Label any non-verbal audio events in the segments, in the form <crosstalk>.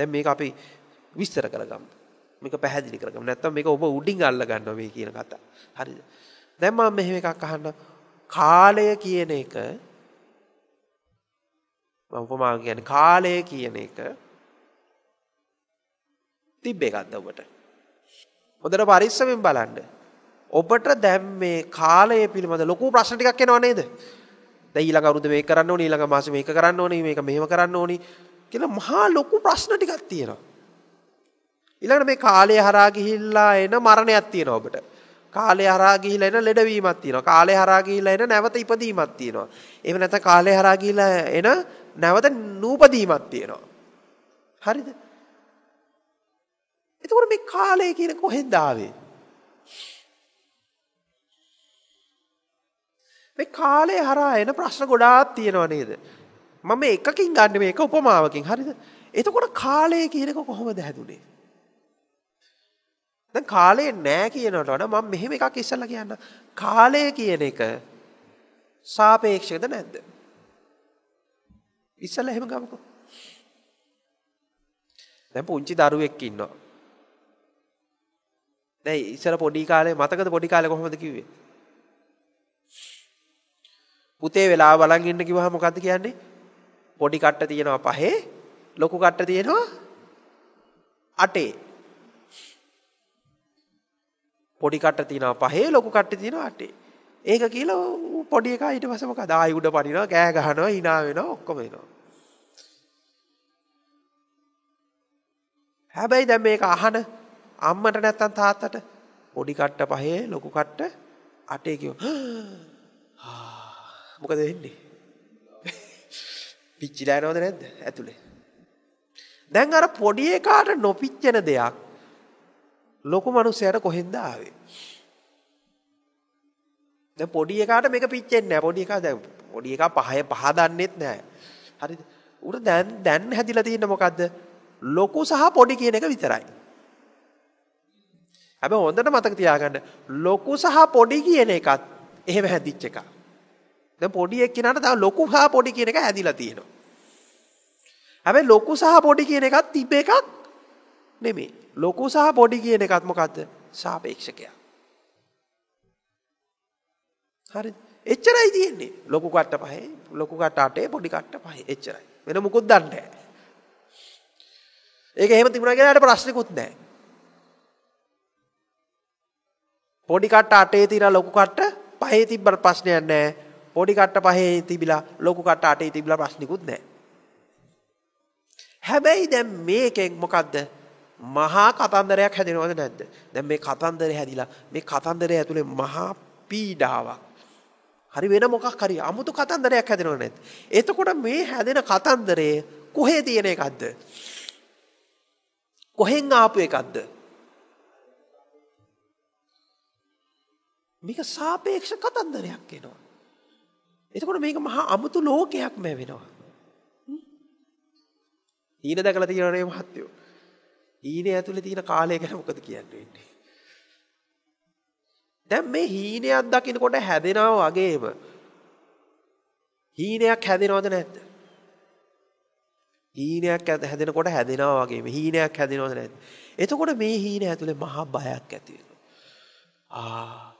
දැන් මේක අපි විස්තර කරගමු. මේක පැහැදිලි කරගමු. නැත්තම් මේක ඔබ උඩින් අල්ල ගන්නවා මේ කියන කතා. හරිද? දැන් මම මෙහෙම එකක් අහන්නම්. කාලය කියන එක මම උපමාව කියන්නේ කාලය කියන එක තිබ්බ එකක්ද ඔබට? හොඳට පරිස්සමෙන් බලන්න. ඔබට දැන් මේ කාලය පිළිබඳ ලොකු ප්‍රශ්න ටිකක් එනවා නේද? දැන් ඊළඟ අවුරුද්ද මේක කරන්න ඕනේ, ඊළඟ මාසෙ මේක කරන්න ඕනේ, මේක මෙහෙම කරන්න ඕනේ. කියලා මහා ලොකු ප්‍රශ්න ටිකක් තියෙනවා. ඊළඟට මේ කාලය හරහා ගිහිල්ලා එන මරණයක් තියෙනවා ඔබට. කාලය හරහා ගිහිල්ලා එන ලෙඩවීමක් තියෙනවා. කාලය හරහා ගිහිල්ලා එන නැවත ඉපදීමක් තියෙනවා. එහෙම නැත්නම් කාලය හරහා ගිහිල්ලා එන නැවත නූපදීමක් තියෙනවා. හරිද? එතකොට මේ කාලය කියන කොහෙන්ද ආවේ? මේ කාලය හරහා එන ප්‍රශ්න ගොඩාක් තියෙනවා නේද? මම එකකින් ගන්න මේක උපමාවකින් හරිද එතකොට කාලය කියනක කොහොමද හැදුනේ දැන් කාලය නෑ කියනට වඩා මම මෙහෙම එකක් ඉස්සලා කියන්න. කාලය කියන එක සාපේක්ෂද නැද්ද? ඉස්සලා එහෙම ගමුකෝ. දැන් පුංචි දරුවෙක් ඉන්නවා. දැන් ඉස්සර පොඩි කාලේ මතකද පොඩි කාලේ කොහොමද කිව්වේ? පුතේ වෙලාව බලන් ඉන්න කිව්වහම මොකද්ද කියන්නේ? පොඩි කට්ට තියෙනවා පහේ ලොකු කට්ට තියෙනවා අටේ. පොඩි කට්ට තියෙනවා පහේ ලොකු කට්ට තියෙනවා අටේ. ඒක කියලා පොඩි එකා ඊට පස්සේ මොකද ආයි උඩ පනිනවා කෑ ගහනවා hina වෙනවා ඔක්කොම වෙනවා. හැබැයි දැන් මේක අහන අම්මට නැත්තම් තාත්තට පොඩි කට්ට පහේ ලොකු කට්ට අටේ කියෝ. <gasps> මොකද වෙන්නේ? පිච්චිලා යනවද නැද්ද ඇතුලේ? දැන් අර පොඩි එකාට නොපිච්චෙන දෙයක් ලොකු මිනිස්සයාට කොහෙන්ද ආවේ? දැන් පොඩි එකාට මේක පිච්චෙන්නේ නැහැ. පොඩි එකා දැන් පොඩි එකා පහය පහ දන්නෙත් නැහැ. හරිද? උර දැන් දැන් හැදිලා තියෙන්නේ මොකද්ද? ලොකු සහ පොඩි කියන එක විතරයි. හැබැයි හොඳට මතක තියාගන්න ලොකු සහ පොඩි කියන එකත් එහෙම හැදිච්ච එකක්. දැන් පොඩි එක්කිනාට තව ලොකු හා පොඩි කියන එක හැදිලා තියෙනවා. හැබැයි ලොකු සහ පොඩි කියන එකත් තිබ එකක් නෙමෙයි. ලොකු සහ පොඩි කියන එකත් මොකද්ද? සාපේක්ෂකයක්. හරිද? එච්චරයි තියෙන්නේ. ලොකු කට්ට පහේ, ලොකු කට්ට අටේ, පොඩි කට්ට පහේ. එච්චරයි. වෙන මුකුත් දන්නේ නැහැ. ඒක එහෙම තිබුණා කියලා ඊට ප්‍රශ්නකුත් නැහැ. පොඩි කට්ට අටේ තියෙන ලොකු කට්ට පහේ තිබ්බට ප්‍රශ්නයක් නැහැ. පොඩි කට්ට පහේ තිබිලා ලොකු කට්ට අටේ තිබිලා ප්‍රශ්නිකුත් නෑ. හැබැයි දැන් මේකෙන් මොකක්ද මහා කතන්දරයක් හැදෙනවද නැද්ද දැන් මේ කතන්දරය හැදිලා මේ කතන්දරය ඇතුළේ මහා පීඩාවක් හරි වෙන මොකක් හරි අමුතු කතන්දරයක් හැදෙනව නැත්. එතකොට මේ හැදෙන කතන්දරය කොහේ තියෙන එකක්ද? කොහෙන් ආපු එකක්ද? මේක සාපේක්ෂ කතන්දරයක් වෙනවා. එතකොට මේක මහා අමුතු ලෝකයක් මේ වෙනවා. හීන දැකලා තියෙනනේ මහත්යෝ. හීනේ ඇතුලේ තියෙන කාලය ගැන මොකද කියන්නේ? දැන් මේ හීනයක් දකිනකොට හැදෙනවා වගේම හීනයක් හැදෙනවද නැද්ද? හීනයක් හැදෙනකොට හැදෙනවා වගේම හීනයක් හැදෙනවද නැද්ද? එතකොට මේ හීන ඇතුලේ මහා බයක් ඇති වෙනවා. ආ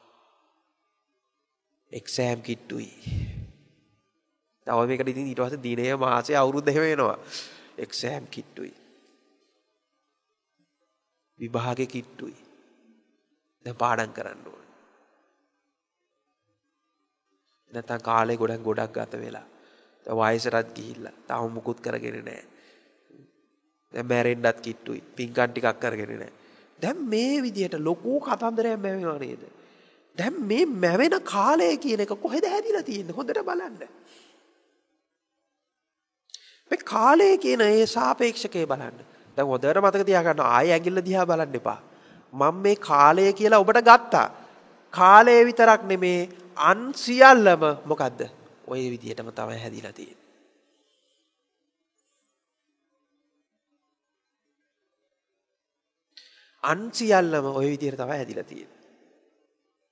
එක්සෑම් කිට්ටුයි තව මේකට ඉතින් ඊට පස්සේ දිනය මාසය අවුරුද්ද එහෙම එනවා. එක්සෑම් කිට්ටුයි. විභාගේ කිට්ටුයි. දැන් පාඩම් කරන්න ඕනේ. නැත්නම් කාලේ ගොඩක් ගොඩක් ගත වෙලා. දැන් වයසටත් ගිහිල්ලා තාම මුකුත් කරගෙන නැහැ. දැන් මැරෙන්නත් කිට්ටුයි. පින්කම් ටිකක් කරගෙන නැහැ. දැන් මේ විදිහට ලොකු කතන්දරයක් මැවෙනවා නේද? දැන් මේ මැවෙන කාලය කියන එක කොහෙද හැදිලා තියෙන්නේ හොඳට බලන්න. මේ කාලය කියන ඒ සාපේක්ෂකය බලන්න. දැන් හොඳට මතක තියාගන්න ආයෙ ඇඟිල්ල දිහා බලන්න එපා. මම මේ කාලය කියලා ඔබට ගත්තා. කාලය විතරක් නෙමේ අන් සියල්ලම මොකද්ද? ওই විදිහටම තමයි හැදිලා තියෙන්නේ. අන් සියල්ලම ওই විදිහට තමයි හැදිලා තියෙන්නේ.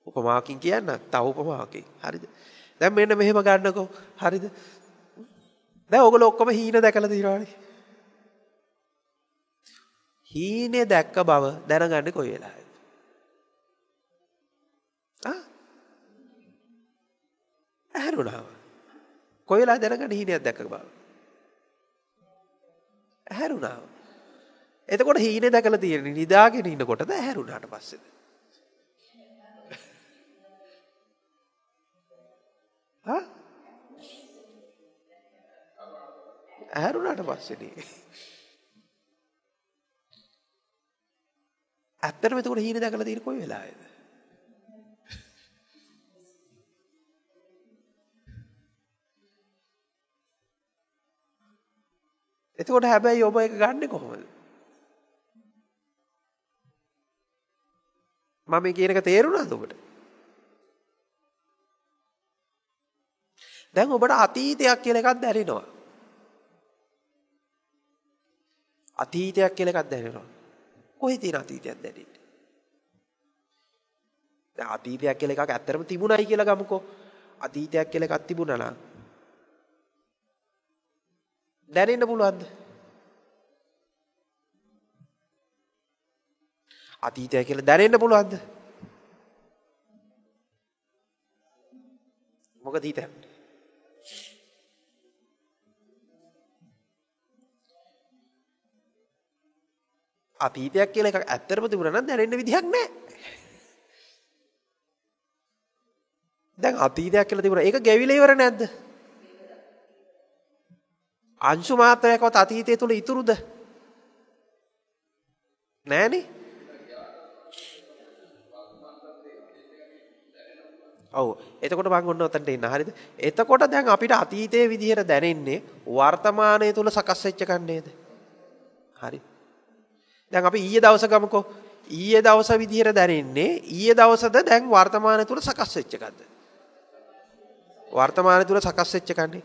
උපමාකින් කියන්න තව උපමාකින්. හරිද? දැන් මෙන්න මෙහෙම ගන්නකෝ. හරිද? දැන් ඕගොල්ලෝ ඔක්කොම හීන දැකලා තියෙනවානේ. හීනේ දැක්ක බව දැනගන්න කොයි වෙලාවද? ආ? ඇහැරුණා. කොයි වෙලාවද දැනගන්න හීනයක් දැක්ක බව? ඇහැරුණා. එතකොට හීනේ දැකලා තියෙන නිදාගෙන ඉන්නකොටද ඇහැරුණාට පස්සේද? ආ? ඇහැරුණාට පස්සේනේ. ඇත්තටම එතකොට හීන දැකලා තියෙන කොයි වෙලාවේද? එතකොට හැබැයි ඔබ එක ගන්නෙ කොහොමද? මම මේ කියන එක තේරුණාද ඔබට? දැන් ඔබට අතීතයක් කියලා එකක් දැනෙනවා. අතීතයක් කියලා එකක් දැනෙනවා. කොහේ තියෙන අතීතයක් දැනෙන්නේ? දැන් අතීතයක් කියලා එකක් ඇත්තටම තිබුණයි කියලා ගමුකෝ. අතීතයක් කියලා එකක් තිබුණා නම් දැනෙන්න පුළුවන්ද? අතීතය කියලා දැනෙන්න පුළුවන්ද? මොකද හිතන්නේ? අතීතයක් කියලා එකක් ඇත්තටම තිබුණා නම් දැනෙන්න විදිහක් නැහැ. දැන් අතීතයක් කියලා තිබුණා. ඒක ගෙවිලා ඉවර නැද්ද? අංශු මාත්‍රයක්වත් අතීතය තුල ඉතුරුද? නෑනේ. ඔව්. එතකොට මම ඔන්න ඔතනට එන්න. හරිද? එතකොට දැන් අපිට අතීතයේ විදිහට දැනෙන්නේ වර්තමානයේ තුල සකස් වෙච්ච එකක් නේද? හරි. දැන් අපි ඊයේ දවස ගමුකෝ. ඊයේ දවස විදිහට දැනෙන්නේ ඊයේ දවසද දැන් වර්තමානය තුල සකස් වෙච්ච එකක්ද? වර්තමානය තුල සකස් වෙච්ච එකන්නේ.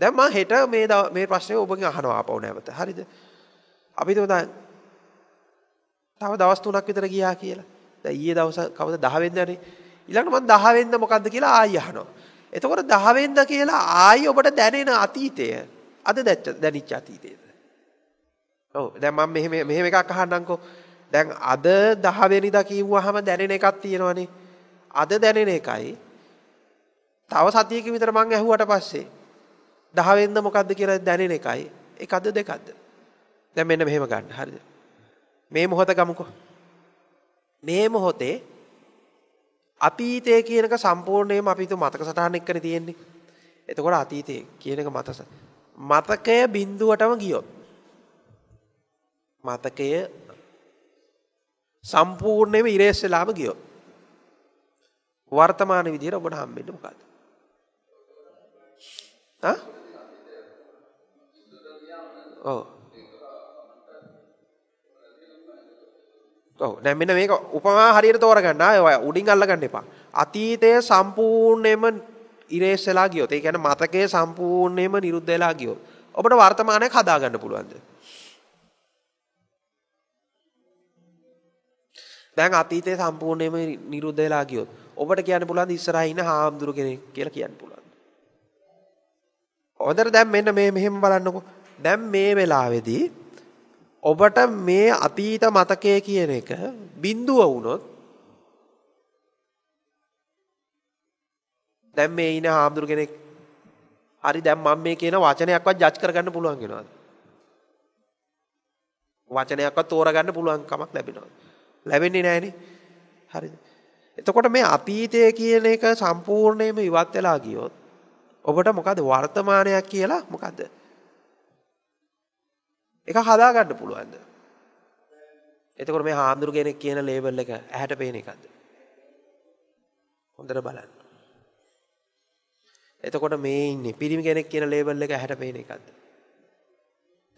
දැන් මම හෙට මේ මේ ප්‍රශ්නේ ඔබගෙන් අහනවා ආපහු නැවත. හරිද? අපි හිතමු දැන් තව දවස් 3ක් විතර ගියා කියලා. දැන් ඊයේ දවස කවුද 10 වෙනිදානේ? ඊළඟට මම 10 වෙනිදා මොකද්ද කියලා ආයෙ අහනවා. එතකොට 10 වෙනිදා කියලා ආයෙ ඔබට දැනෙන අතීතය අද දැච්ච දැනිච්ච අතීතයද? ඔව් දැන් මම මෙහෙම මෙහෙම එකක් අහන්නම්කෝ. දැන් අද 10 වෙනිදා කිව්වහම දැනෙන එකක් තියෙනවනේ. අද දැනෙන එකයි තව සතියක විතර මං ඇහුවට පස්සේ 10 වෙනිදා මොකද්ද කියලා දැනෙන එකයි එකද දෙකද? දැන් මෙන්න මෙහෙම ගන්න. හරිද? මේ මොහොත ගමුකෝ. මේ මොහොතේ අතීතය කියනක සම්පූර්ණයම අපි මතක සටහන එක්කන තියෙන්නේ. එතකොට අතීතය කියනක මතස. මතකය බින්දුවටම ගියොත්. මතකය සම්පූර්ණයෙන්ම ඉරේස් වෙලාම ගියොත් වර්තමාන විදිහට ඔබට හම්බෙන්නේ මොකද්ද? ආ? ඔව්. ඔව් දැන් මෙන්න මේක උපමා හරියට තෝරගන්න. ආය උඩින් අල්ලගන්න එපා. අතීතය සම්පූර්ණයෙන්ම ඉරේස් වෙලා ගියොත්, ඒ කියන්නේ මතකය සම්පූර්ණයෙන්ම නිරුද්ධ වෙලා ගියොත්, ඔබට වර්තමානයක් හදාගන්න පුළුවන්ද? දැන් අතීතයේ සම්පූර්ණයෙන්ම නිරුද්ධ වෙලා ගියොත් ඔබට කියන්න පුළුවන් ඉස්සරහා ඉන්න හාමුදුරු කෙනෙක් කියලා කියන්න පුළුවන්. හොඳට දැන් මෙන්න මේ මෙහෙම බලන්නකෝ. දැන් මේ වෙලාවේදී ඔබට මේ අතීත මතකය කියන එක බිඳුව වුණොත් දැන් මේ ඉන හාමුදුරු කෙනෙක් හරි දැන් මම මේ කියන වචනයක්වත් ජජ් කරගන්න පුළුවන් වෙනවද? වචනයක්වත් තෝරගන්න පුළුවන් කමක් ලැබෙනවද? ලැබෙන්නේ නෑනේ. හරිද? එතකොට මේ අතීතය කියන එක සම්පූර්ණයෙන්ම ඉවත් වෙලා ගියොත් ඔබට මොකද වර්තමානයක් කියලා මොකද්ද? ඒක හදා ගන්න පුළුවන්ද? එතකොට මේ හාමුදුරු කෙනෙක් කියන ලේබල් එක ඇහැට පේන එකද? හොඳට බලන්න. එතකොට මේ ඉන්නේ පිරිමි කෙනෙක් කියන ලේබල් එක ඇහැට පේන එකද?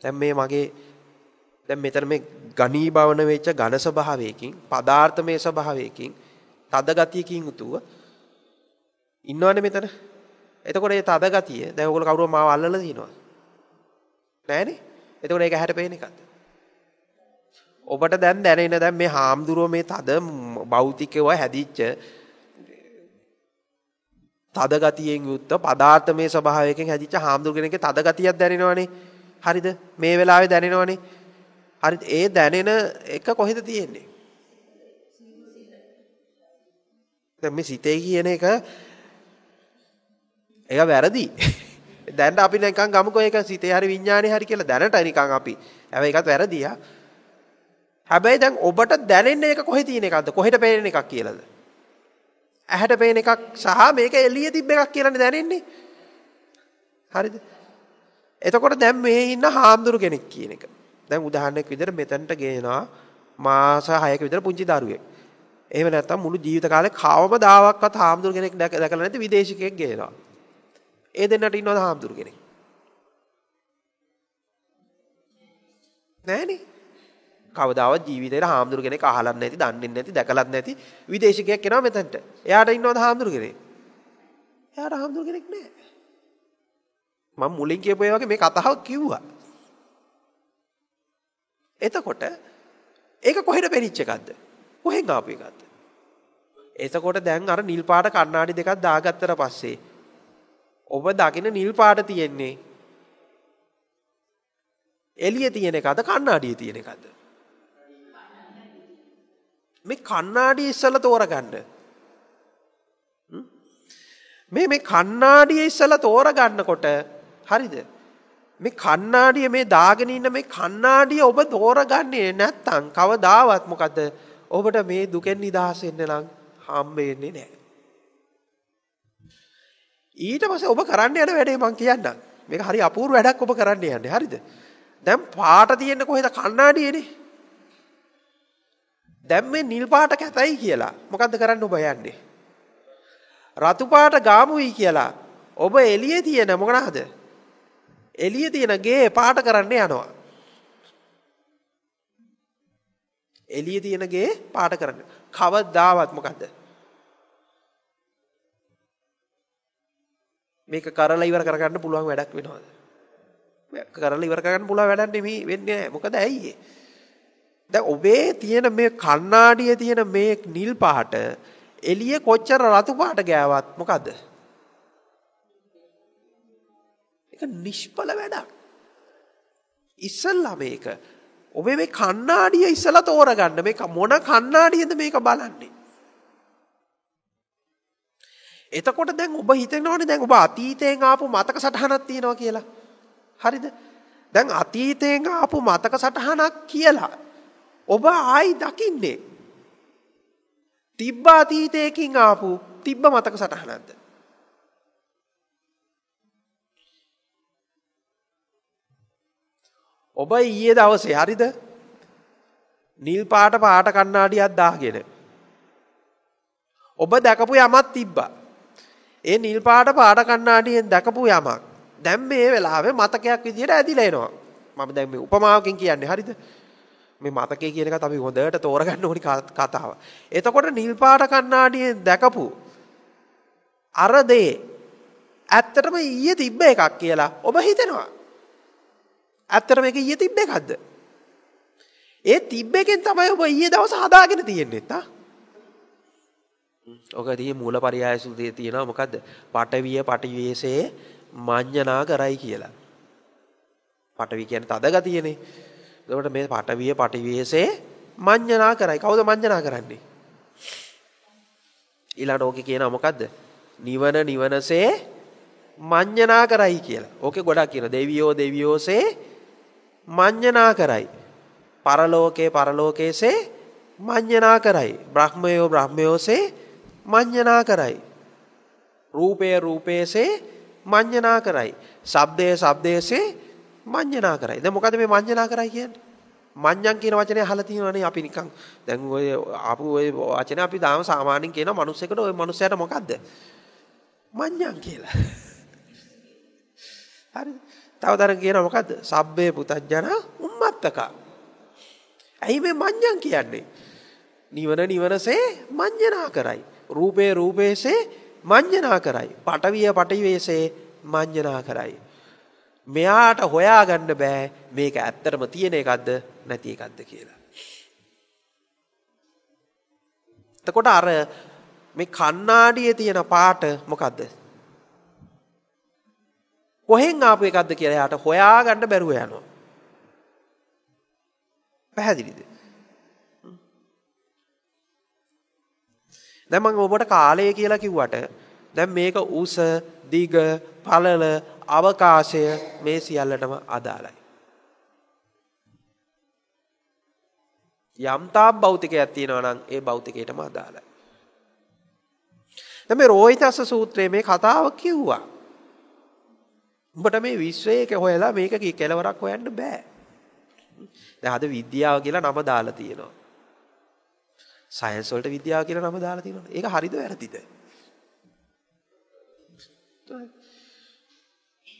දැන් මේ මගේ දැන් මෙතන මේ ඝනීභවන වෙච්ච ඝන ස්වභාවයකින් පදාර්ථමය ස්වභාවයකින් තද ගතියකින් උතුව ඉන්නවනේ මෙතන. එතකොට මේ තද ගතිය දැන් ඔයගොල්ලෝ කවුරුම මාව අල්ලලා තිනවා. නෑනේ. එතකොට ඒක ඇහැට පේන එකක්ද? ඔබට දැන් දැනෙන දැන් මේ හාම්දුරුව මේ තද භෞතිකව හැදිච්ච තද ගතියෙන් යුක්ත පදාර්ථමය ස්වභාවයකින් හැදිච්ච හාමුදුර කෙනෙක්ගේ තද ගතියක් දැනෙනවනේ. හරිද? මේ වෙලාවේ දැනෙනවනේ. හරි ඒ දැනෙන එක කොහෙද තියෙන්නේ? දැන් මේ සිතේ කියන එක ඒක වැරදි. දැන් අපි නිකන් ගමුකෝ ඒක සිතේ හරි විඥානේ හරි කියලා දැනට නිකන් අපි. හැබැයි ඒකත් වැරදියා. හැබැයි දැන් ඔබට දැනෙන්නේ ඒක කොහෙ තියෙන එකක්ද? කොහෙට පේන එකක් කියලාද? ඇහැට පේන එකක් සහ මේක එළියේ තිබ්බ එකක් කියලානේ දැනෙන්නේ. හරිද? එතකොට දැන් මේ ඉන්න හාමුදුරු කෙනෙක් කියන එක. දැන් උදාහරණයක් විදිහට මෙතනට ගේනවා මාස 6ක විතර පුංචි දරුවෙක්. එහෙම නැත්නම් මුළු ජීවිත කාලේ කවම දාවක්වත් හාමුදුරු කෙනෙක් දැකලා නැති විදේශිකයෙක් ගේනවා. ඒ දෙන්නට ඉන්නවද හාමුදුරු කෙනෙක්? නෑනේ. කවදාවත් ජීවිතේට හාමුදුරු කෙනෙක් අහලත් නැති, දන්නේ නැති, දැකලත් නැති විදේශිකයෙක් එනවා මෙතනට. එයාට ඉන්නවද හාමුදුරු කෙනෙක්? එයාට හාමුදුරු කෙනෙක් නෑ. මම මුලින් කියපු ඒ වගේ මේ කතාව කිව්වා. එතකොට ඒක කොහෙට පෙරිච්ච එකක්ද? කොහෙන් ආපු එකක්ද? එතකොට දැන් අර නිල් පාට කණ්ණාඩි දෙකක් දාගත්තට පස්සේ ඔබ දකින නිල් පාට තියෙන්නේ එළිය තියෙන එකද කණ්ණාඩියේ තියෙන එකද? මේ කණ්ණාඩිය ඉස්සලා තෝරගන්න. මේ මේ කණ්ණාඩිය ඉස්සලා තෝරගන්නකොට හරිද? මේ කන්නාඩිය මේ දාගෙන ඉන්න මේ කන්නාඩිය ඔබ දෝරගන්නේ නැත්තම් කවදාවත් මොකද ඔබට මේ දුකෙන් නිදහස් වෙන්න නම් හම්බෙන්නේ නැහැ. ඊට පස්සේ ඔබ කරන්න යන වැඩේ මම කියන්නම්. මේක හරි අපූර්ව වැඩක් ඔබ කරන්න යන්නේ. හරිද? දැන් පාට තියෙන්නේ කොහෙද කන්නාඩියනේ? දැන් මේ නිල් පාට කැතයි කියලා මොකද්ද කරන්න ඔබ යන්නේ? රතු පාට ගාමුයි කියලා ඔබ එළියේ තියෙන මොකනහද? එළිය තියෙන ගේ පාට කරන්න යනවා. එළිය තියෙන ගේ පාට කරන්න. කවදාවත් මොකද්ද? මේක කරලා ඉවර කරගන්න පුළුවන් වැඩක් වෙනවද? කරලා ඉවර කරගන්න පුළුවන් වැඩක් නෙමෙයි වෙන්නේ නෑ. මොකද ඇයි දැන් ඔබේ තියෙන මේ කණ්ණාඩියේ තියෙන මේ නිල් පාට එළිය කොච්චර රතු පාට ගෑවත් මොකද්ද? එක නිෂ්පල වැඩක්. ඉස්සල්ලා මේක ඔබේ මේ කන්නාඩිය ඉසල තෝරගන්න මේ මොන කන්නාඩියද මේක බලන්නේ. එතකොට දැන් ඔබ හිතනවන දැන් ඔබ අතීතයෙන් ආපු මතක සටහනක් තියෙනවා කියලා. හරිද දැන් අතීතයෙන් ආපු මතක සටහනක් කියලා. ඔබ ආයි දකින්නේ. තිබ්බ අතීතයකින් ආපු තිබ්බ මතක සටහනක්ද. ඔබ ඊයේ දවසේ හරිද නිල් පාට පාට කන්නාඩි අත්දාගෙන. ඔබ දැකපු යමත් තිබ්බා. ඒ නිල් පාට පාට කන්නාඩියෙන් දැකපු යමක් දැම් මේ වෙලාවේ මතකයක් විදියට ඇදිලේනවා මම දැම උපමාවකින් කියන්නේ හරිද මේ මතකේ කියනක අපි හොඳට තෝරගන්න ඕනි කතාව. එතකොට නිල්පාට කන්නාඩියෙන් දැකපු අරදේ ඇත්තටම ඊය තිබ්බ එකක් කියලා ඔබ හිතෙනවා ඇත්තර මේක ඊය තිබ්බ එකක්ද. ඒ තිබ්බකෙන් තමයි ඔබ ඊය දවස හදාගෙන තියෙන්නෙත්තා. ඕක දී මූල පරියාය සුදේ තියෙනවා මොකක්ද පටවිය පටිවේසේ මං්ඥනා කරයි කියලා. පටවි කියන තද ගතියනේ දට මේ පටවිය පටිවේසේ මං්ඥනා කරයි කවුද මං්ඥනා කරන්නේ. ඉලා නෝක කියන මොකක්ද නිවන නිවනසේ මං්ඥනා කරයි කියලා ඕක ගොඩක් කියන දෙවියෝ දෙවියෝසේ මඤ්ඤනා කරයි. පරලෝකේ පරලෝකයේසේ මඤ්ඤනා කරයි. බ්‍රහ්මයෝ බ්‍රහ්මයෝසේ මඤ්ඤනා කරයි. රූපය රූපයේසේ මඤ්ඤනා කරයි. ශබ්දය ශබ්දයේසේ මඤ්ඤනා කරයි. දැන් මොකද මේ මඤ්ඤනා කරයි කියන්නේ? මඤ්ඤං කියන වචනේ අහලා තියෙනවනේ අපි නිකන්. දැන් ඔය ආපු ඔය වචනේ අපි දාම සාමාන්‍යයෙන් කියන මිනිස්සෙකුට ඔය මිනිස්සයාට මොකද්ද? මඤ්ඤං කියලා. හරිද? තවතර කියන මොකද සබ්බේ පුතඥන උම්මත්තකා. ඇයි මේ මං්ඥන් කියන්නේ. නිවන නිවනසේ මං්ඥනා කරයි. රූපේ රූපේසේ මං්ඥනා කරයි. පටවිය පටිවේසේ මං්ඥනා කරයි. මෙයාට හොයාගන්න බෑ මේක ඇත්තරම තියෙන එකක්ද නැති එකක්ද කියලා. එතකොට අර මේ කන්නාඩිය තියෙන පාට මොකක්ද කොහෙන් ආපු එකක්ද කියලා යාට හොයා ගන්න බැරුව යනවා. පැහැදිලිද? දැන් මම ඔබට කාලය කියලා කිව්වට දැන් මේක උස, දිග, පළල, අවකාශය මේ සියල්ලටම අදාළයි. යම්තා භෞතිකයක් තියෙනවා නම් ඒ භෞතිකයටම අදාළයි. දැන් මේ රෝහිතස්ස සූත්‍රයේ මේ කතාව කිව්වා. උඹට මේ විශ්වයක හොයලා මේක කෙලවරක් හොයන්න බෑ. දැන් අද විද්‍යාව කියලා නම දාලා තියෙනවා. සයන්ස් වලට විද්‍යාව කියලා නම දාලා තියෙනවා. ඒක හරිද වැරදිද?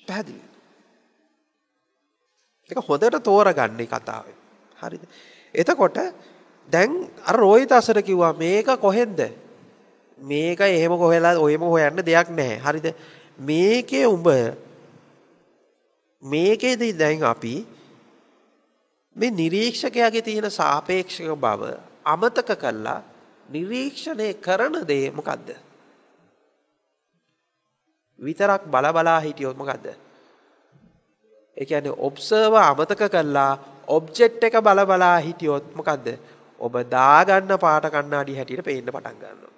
පැහැදිලි. ඒක හොඳට තෝරගන්න මේ කතාවේ. හරිද? එතකොට දැන් අර රෝහිත අසර කිව්වා මේක කොහෙන්ද? මේක එහෙම කොහෙලා ඔයම හොයන්න දෙයක් නැහැ. හරිද? මේකේ උඹ මේකෙදි දැන් අපි මේ නිරීක්ෂකයාගේ තියෙන සාපේක්ෂක බව අමතක කළා නිරීක්ෂණය කරන දේ මොකද්ද? විතරක් බලබලා හිටියොත් මොකද්ද? ඒ කියන්නේ ඔබ්සර්ව අමතක කළා ඔබ්ජෙක්ට් එක බලබලා හිටියොත් මොකද්ද? ඔබ දාගන්න පාට කණ්ණාඩි හැටියට පේන්න පටන් ගන්නවා.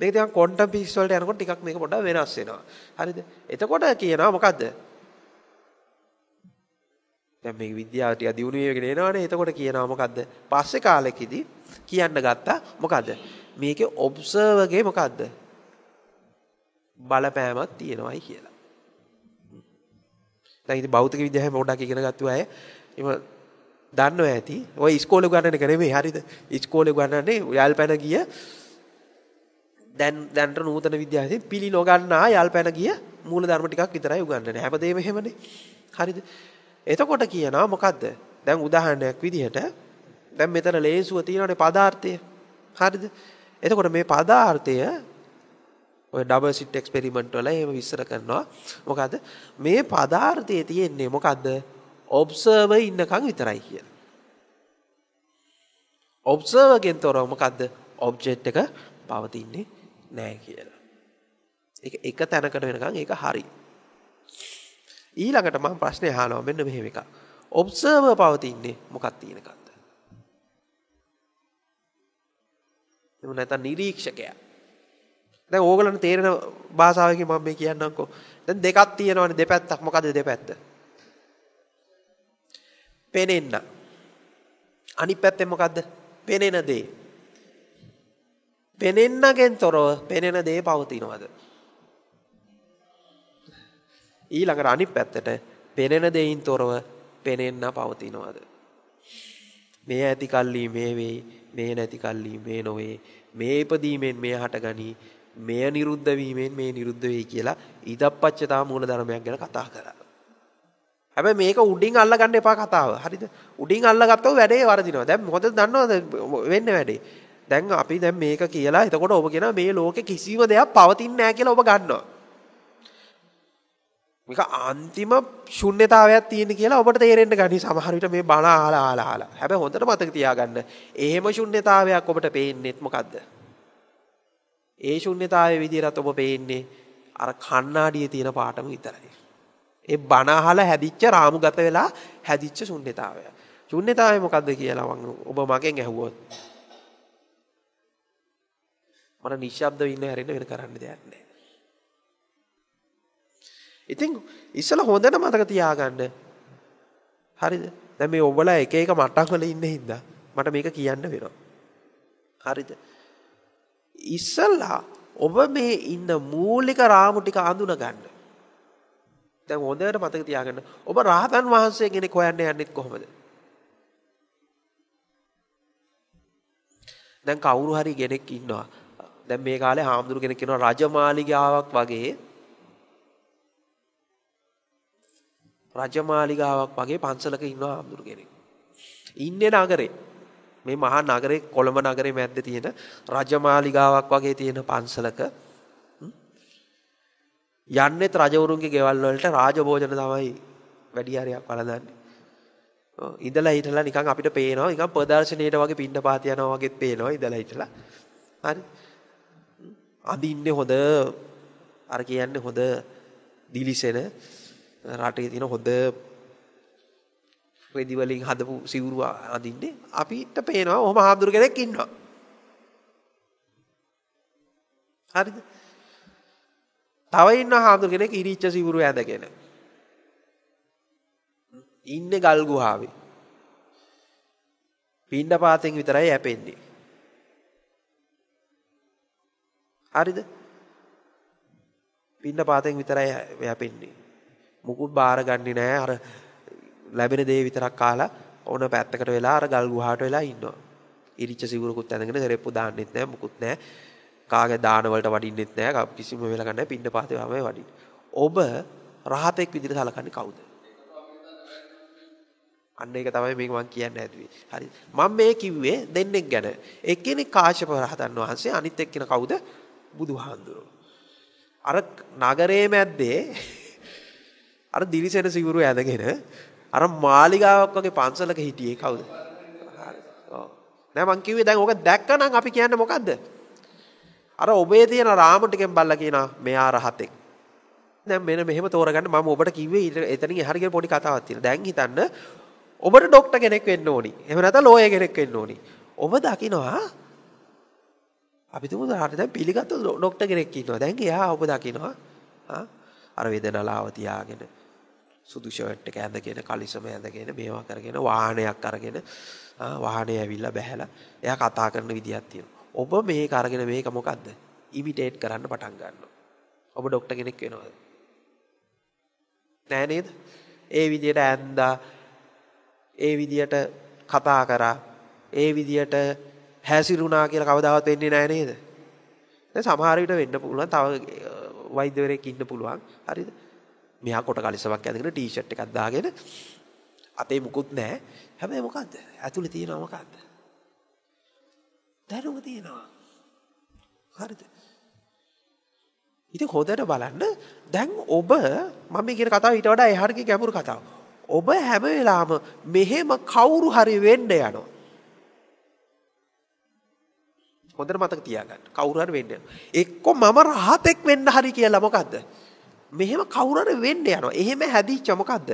මේක ටිකක් ක්වොන්ටම් ෆිසික්ස් වලට යනකොට ටිකක් මේක පොඩ්ඩක් වෙනස් වෙනවා. හරිද? එතකොට කියනවා මොකද්ද? දැන් මේ විද්‍යාව ටික දියුණු වෙගෙන එනවනේ එතකොට කියනවා මොකද්ද පස්සේ කාලෙකදී කියන්න ගත්තා මොකද්ද මේකේ ඔබ්සර්වගේ මොකද්ද බලපෑමක් තියෙනවායි කියලා දැන් ඉතින් භෞතික විද්‍යාවේ පොඩක් ඉගෙන ගත්ත අය එම දන්නව ඇති ඔය ඉස්කෝලේ ගන්නන එක නෙමෙයි හරිද ඉස්කෝලේ ගන්නන්නේ යල්පැන ගිය දැන් දැන්ට නූතන විද්‍යාවේ පිළි නොගන්නා යල්පැන ගිය මූලධර්ම ටිකක් විතරයි උගන්වන්නේ හැමදේම එහෙමනේ හරිද එතකොට කියනවා මොකද්ද? දැන් උදාහරණයක් විදිහට දැන් මෙතන ලේසුව තියෙනනේ පදාර්ථය. හරිද? එතකොට මේ පදාර්ථය ඔය ඩබල් සිට් එක්ස්පෙරිමන්ට් වල එහෙම විස්තර කරනවා. මොකද්ද? මේ පදාර්ථයේ තියෙන්නේ මොකද්ද? ඔබ්සර්වර් ඉන්නකන් විතරයි කියලා. ඔබ්සර්වර් ගෙන් තොරව මොකද්ද? ඔබ්ජෙක්ට් එක පවතින්නේ නැහැ කියලා. ඒක එක තැනකට වෙනකන් ඒක හරියි. ඊළඟට මම ප්‍රශ්නේ අහනවා මෙන්න මෙහෙම එකක්. ඔබ්සර්වර් පවතින්නේ මොකක් තියෙනකන්ද? එහෙම නැත්නම් නිරීක්ෂකයා. දැන් ඕගලන්ට තේරෙන භාෂාවකින් මම මේ කියන්නම්කෝ. දැන් දෙකක් තියෙනවනේ දෙපැත්තක්. මොකද දෙපැත්ත? පෙනෙන්න. අනිත් පැත්තේ මොකද්ද? පෙනෙන දේ. පෙනෙන්නගෙන් තොරව පෙනෙන දේ පවතිනවද? ඊළඟට අනිත් පැත්තට පෙනෙන දෙයින් තොරව පෙනෙන්න පවතිනවාද මේ ඇති කල්ලි මේ වේ මේ නැති කල්ලි මේ නොවේ මේ ඉපදීමෙන් මේ හටගනී මෙය නිරුද්ධ වීමෙන් මේ නිරුද්ධ වෙයි කියලා ඊදප්පච්චතා මූල ධර්මයක් ගැන කතා කරා හැබැයි මේක උඩින් අල්ලගන්න එපා කතාව. හරිද? උඩින් අල්ලගත්තොත් වැඩේ වරදිනවා. දැන් මොකද දන්නවද වෙන්නේ වැඩේ? දැන් අපි දැන් මේක කියලා එතකොට ඔබ කියන මේ ලෝකේ කිසිම දෙයක් පවතින්නේ නැහැ කියලා ඔබ ගන්නවා. මේක අන්තිම ශුන්්‍යතාවයක් තියෙන කියලා ඔබට තේරෙන්න ගනි සමහර විට මේ බණ ආලා ආලා ආලා. හැබැයි හොඳට මතක තියාගන්න. එහෙම ශුන්්‍යතාවයක් ඔබට පේන්නේත් මොකද්ද? ඒ ශුන්්‍යතාවයේ විදිහට ඔබ පේන්නේ අර කණ්ණාඩියේ තියෙන පාටම විතරයි. ඒ බණහල හැදිච්ච රාමුගත වෙලා හැදිච්ච ශුන්්‍යතාවය. ශුන්්‍යතාවය මොකද්ද කියලා ඔබ මගෙන් ඇහුවොත් මට නිශ්ශබ්දව ඉන්න හැරෙන්න වෙන කරන්න දෙයක් නැහැ. ඉතින් ඉස්සල හොඳට මතක තියාගන්න හරිද දැ මේ ඔබල එක එක මට්ටක් වල ඉන්න හින්ද මට මේක කියන්න වෙනවා හරිද ඉස්සල්ලා ඔබ මේ ඉන්න මූලික රාමුටික අඳුන ගන්න තැ හොඳට මතක තියාගන්න ඔබ රාතන් වහන්සේ ගෙන කොයන්න යන්නෙත් කොහොමද දැන් කවුරු හරි ගෙනෙක් ඉන්නවා දැන් මේ කාලේ හාමුදුරු කෙනෙක් කෙනවා රජමාලිගාවක් වගේ රජමාලිගාවක් වගේ පන්සලක ඉන්නවා හාමුදුරු කෙනෙක්. ඉන්නේ නගරේ. මේ මහා නගරේ කොළඹ නගරේ මැද්ද තියෙන රජමාලිගාවක් වගේ තියෙන පන්සලක යන්නෙත් රජවරුන්ගේ ගෙවල් වලට රාජභෝජන තමයි වැඩි හරියක් වළඳන්නේ. ඉඳලා හිටලා නිකන් අපිට පේනවා නිකන් ප්‍රදර්ශනීයට වගේ පින්න පාත යනවා වගේත් පේනවා ඉඳලා හිටලා. හරි. අද ඉන්නේ හොඳ අර කියන්නේ හොඳ දිලිසෙන රටේ තියෙන හොඳ රෙදි වලින් හදපු සිවුරු අඳින්නේ අපිට පේනවා ඔහම හාමුදුරු කෙනෙක් ඉන්නවා. හරිද? තව ඉන්න හාමුදුරු කෙනෙක් ඉරිච්ච සිවුරු ඇඳගෙන. ඉන්නේ ගල් ගුහාවේ. පින්න පාතෙන් විතරයි ඇපෙන්නේ. හරිද? පින්න පාතෙන් විතරයි යැපෙන්නේ. මුකුත් බාරගන්නේ නෑ අර ලැබෙන දේ විතරක් කාලා ඕන පැත්තකට වෙලා අර ගල් ගුහාට වෙලා ඉන්නවා. ඉරිච්ච සිවුරකුත් ඇඳගෙන කරෙප්පු දාන්නෙත් නෑ මුකුත් නෑ. කාගේ දාන වලට වඩින්නෙත් නෑ. කිසිම වෙලක් නැහැ පින්න පාතේ වමයි වඩින්න. ඔබ රහතෙක් විදිහට සලකන්නේ කවුද? අන්න ඒක තමයි මේක මම කියන්න හැදුවේ. හරි. මම මේ කිව්වේ දෙන්නෙක් ගැන. එක්කෙනෙක් කාශ්‍යප රහතන් වහන්සේ අනිත් එක්කෙනා කවුද? බුදුහාඳුනෝ. අර නගරයේ මැද්දේ අර දිලිසෙන සිවුරු ඇඳගෙන අර මාලිගාවක් වගේ පන්සලක හිටියේ කවුද? නෑ මං කිව්වේ දැන් ඕක දැක්කනම් අපි කියන්නේ මොකද්ද? අර ඔබේ තියෙන රාම ටිකෙන් බල්ලා කියනා මෙයා රහතෙක්. දැන් මෙන්න මෙහෙම තෝරගන්න මම ඔබට කිව්වේ එතනින් එහාට ගිය පොඩි කතාවක් තියෙනවා. දැන් හිතන්න ඔබට ඩොක්ටර් කෙනෙක් වෙන්න ඕනි. එහෙම නැත්නම් ලෝයර් කෙනෙක් වෙන්න ඕනි. ඔබ දකිනවා අපි තුමුද හරි දැන් පිළිගත්තු ඩොක්ටර් කෙනෙක් ඉන්නවා. දැන් එයා ඔබ දකිනවා අර වේදනාව තියාගෙන සුදු ෂර්ට් එක ඇඳගෙන කලිසම ඇඳගෙන මේවා කරගෙන වාහනයක් අරගෙන වාහනේ ඇවිල්ලා බැහැලා එයා කතා කරන විදිහක් තියෙනවා. ඔබ මේ කරගෙන මේක මොකද්ද? ඉමිටේට් කරන්න පටන් ගන්නවා. ඔබ ડોක්ටර් කෙනෙක් වෙනවද? නෑ නේද? ඒ විදියට ඇඳා ඒ විදියට කතා කරා ඒ විදියට හැසිරුණා කියලා කවදාවත් වෙන්නේ නෑ නේද? දැන් සමහර විට වෙන්න පුළුවන් තව වෛද්‍යවරයෙක් ඉන්න පුළුවන්. හරිද? මෙහා කොට කලිසමක් ඇඳගෙන ටී-ෂර්ට් එකක් දාගෙන අතේ මුකුත් නැහැ. හැබැයි මොකද්ද? ඇතුලේ තියෙනවා මොකද්ද? දැනුම තියෙනවා. හරිද? ඉතින් හොඳට බලන්න දැන් ඔබ මම මේ කියන කතාව ඊට වඩා එහාට ගැඹුරු කතාවක්. ඔබ හැම වෙලාවම මෙහෙම කවුරු හරි වෙන්න යනවා. හොඳට මතක තියාගන්න. කවුරු හරි වෙන්න යනවා. එක්ක මම රහතෙක් වෙන්න හරි කියලා මොකද්ද? මෙහෙම කවුරර වෙන්න යනවා. එහෙම හැදිච්ච මොකද්ද?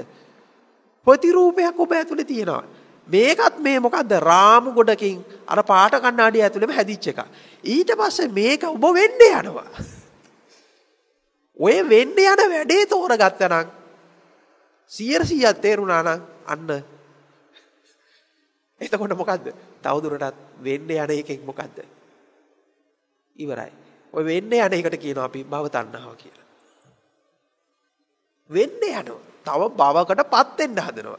ප්‍රතිරූපයක් ඔබ ඇතුලේ තියෙනවා. මේකත් මේ මොකද්ද? රාමු ගොඩකින් අර පාට කණ්ණාඩිය ඇතුලේම හැදිච්ච එක. ඊට පස්සේ මේක ඔබ වෙන්න යනවා. ඔය වෙන්න යන වැඩේ තෝරගත්තනම් 100ක් තේරුණා නම් අන්න එතකොට මොකද්ද? තවදුරටත් වෙන්න යන එකෙන් මොකද්ද? ඉවරයි. ඔය වෙන්න යන එකට කියනවා අපි භව තණ්හාව කියලා. වෙන්න යනවා. තව බවකට පත් වෙන්න හදනවා.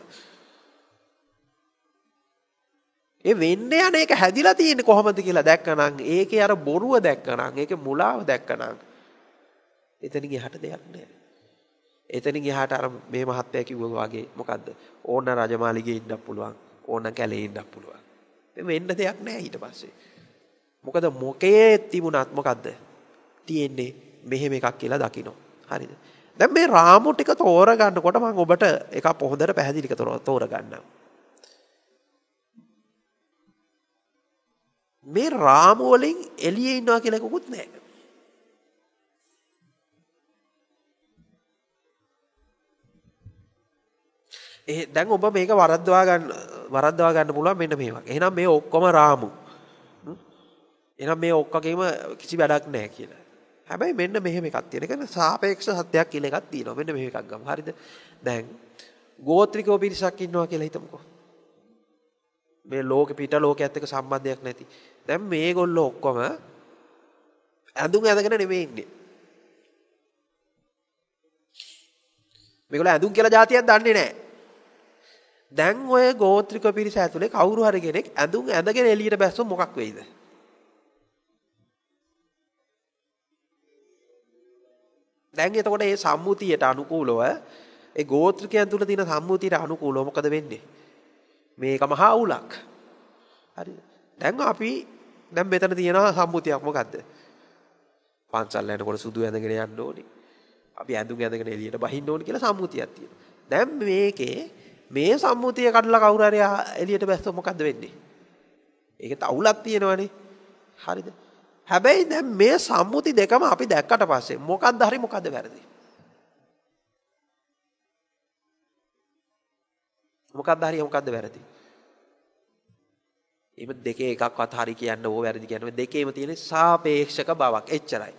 ඒ වෙන්න යන එක හැදිලා තියෙන්නේ කොහොමද කියලා දැක්කනම් ඒකේ අර බොරුව දැක්කනම් ඒකේ මුලාව දැක්කනම් එතනින් එහාට දෙයක් නෑ. එතනින් එහාට අර මේ මහත්තයා කිව්වා වගේ මොකද්ද? ඕන රජමාලිගේ ඉන්නත් පුළුවන්. ඕන කැලේ ඉන්නත් පුළුවන්. වෙන්න දෙයක් නෑ ඊට පස්සේ. මොකද මොකේ තිබුණත් මොකද්ද? තියෙන්නේ මෙහෙම එකක් කියලා දකින්න. හරිද? දැන් මේ රාමු ටික තෝරගන්නකොට මම ඔබට එකක් හොඳට පැහැදිලි කරනවා තෝරගන්නම්. මේ රාමු වලින් එළියේ ඉන්නවා කියලා එකකුත් නැහැ. ඒ දැන් ඔබ මේක වරද්දවා ගන්න වරද්දවා ගන්න පුළුවන් මෙන්න මේ වගේ. එහෙනම් මේ ඔක්කොම රාමු. එහෙනම් මේ ඔක්කගේම කිසි වැඩක් නැහැ කියලා. හැබැයි මෙන්න මෙහෙම එකක් තියෙන. කියන්නේ සාපේක්ෂ සත්‍යයක් කියලා එකක් තියෙනවා. මෙන්න මෙහෙම එකක් ගමු. හරිද? දැන් ගෝත්‍රිකෝ පිරිසක් ඉන්නවා කියලා හිතමුකෝ. මේ ලෝක පිට ලෝකයේත් එක්ක සම්බන්ධයක් නැති. දැන් මේගොල්ලෝ ඔක්කොම ඇඳුම් ඇඳගෙන නෙමෙයි ඉන්නේ. මේගොල්ලෝ ඇඳුම් කියලා જાතියක් දන්නේ නැහැ. දැන් ඔය ගෝත්‍රික පිරිස ඇතුලේ කවුරු හරි කෙනෙක් ඇඳුම් ඇඳගෙන එළියට බැස්සොත් මොකක් වෙයිද? දැන් එතකොට මේ සම්මුතියට අනුකූලව ඒ ගෝත්‍රිකයන් තුල තියෙන සම්මුතියට අනුකූලව මොකද වෙන්නේ? මේක මහා උලක්. හරි. දැන් අපි දැන් මෙතන තියෙන සම්මුතියක් මොකද්ද? පන්සල් යනකොට සුදු ඇඳගෙන යන්න ඕනේ. අපි ඇඳුම් ඇඳගෙන එළියට බහින්න ඕනේ කියලා සම්මුතියක් තියෙනවා. දැන් මේකේ මේ සම්මුතිය කඩලා කවුරු හරි එළියට බැස්සොත් මොකද්ද වෙන්නේ? ඒකේ තවුලක් තියෙනවනේ. හරිද? හැබැයි දැන් මේ සම්මුති දෙකම අපි දැක්කට පස්සේ මොකක්ද හරි මොකද වැරදි. මොකක්ද හරි මොකක්ද වැරදි. එම දෙකේ එකක්වත් හරි කියන්න ඕ වැරදි කියන්න දෙකේම තියෙන සාපේක්ෂක බවක් එච්චරයි.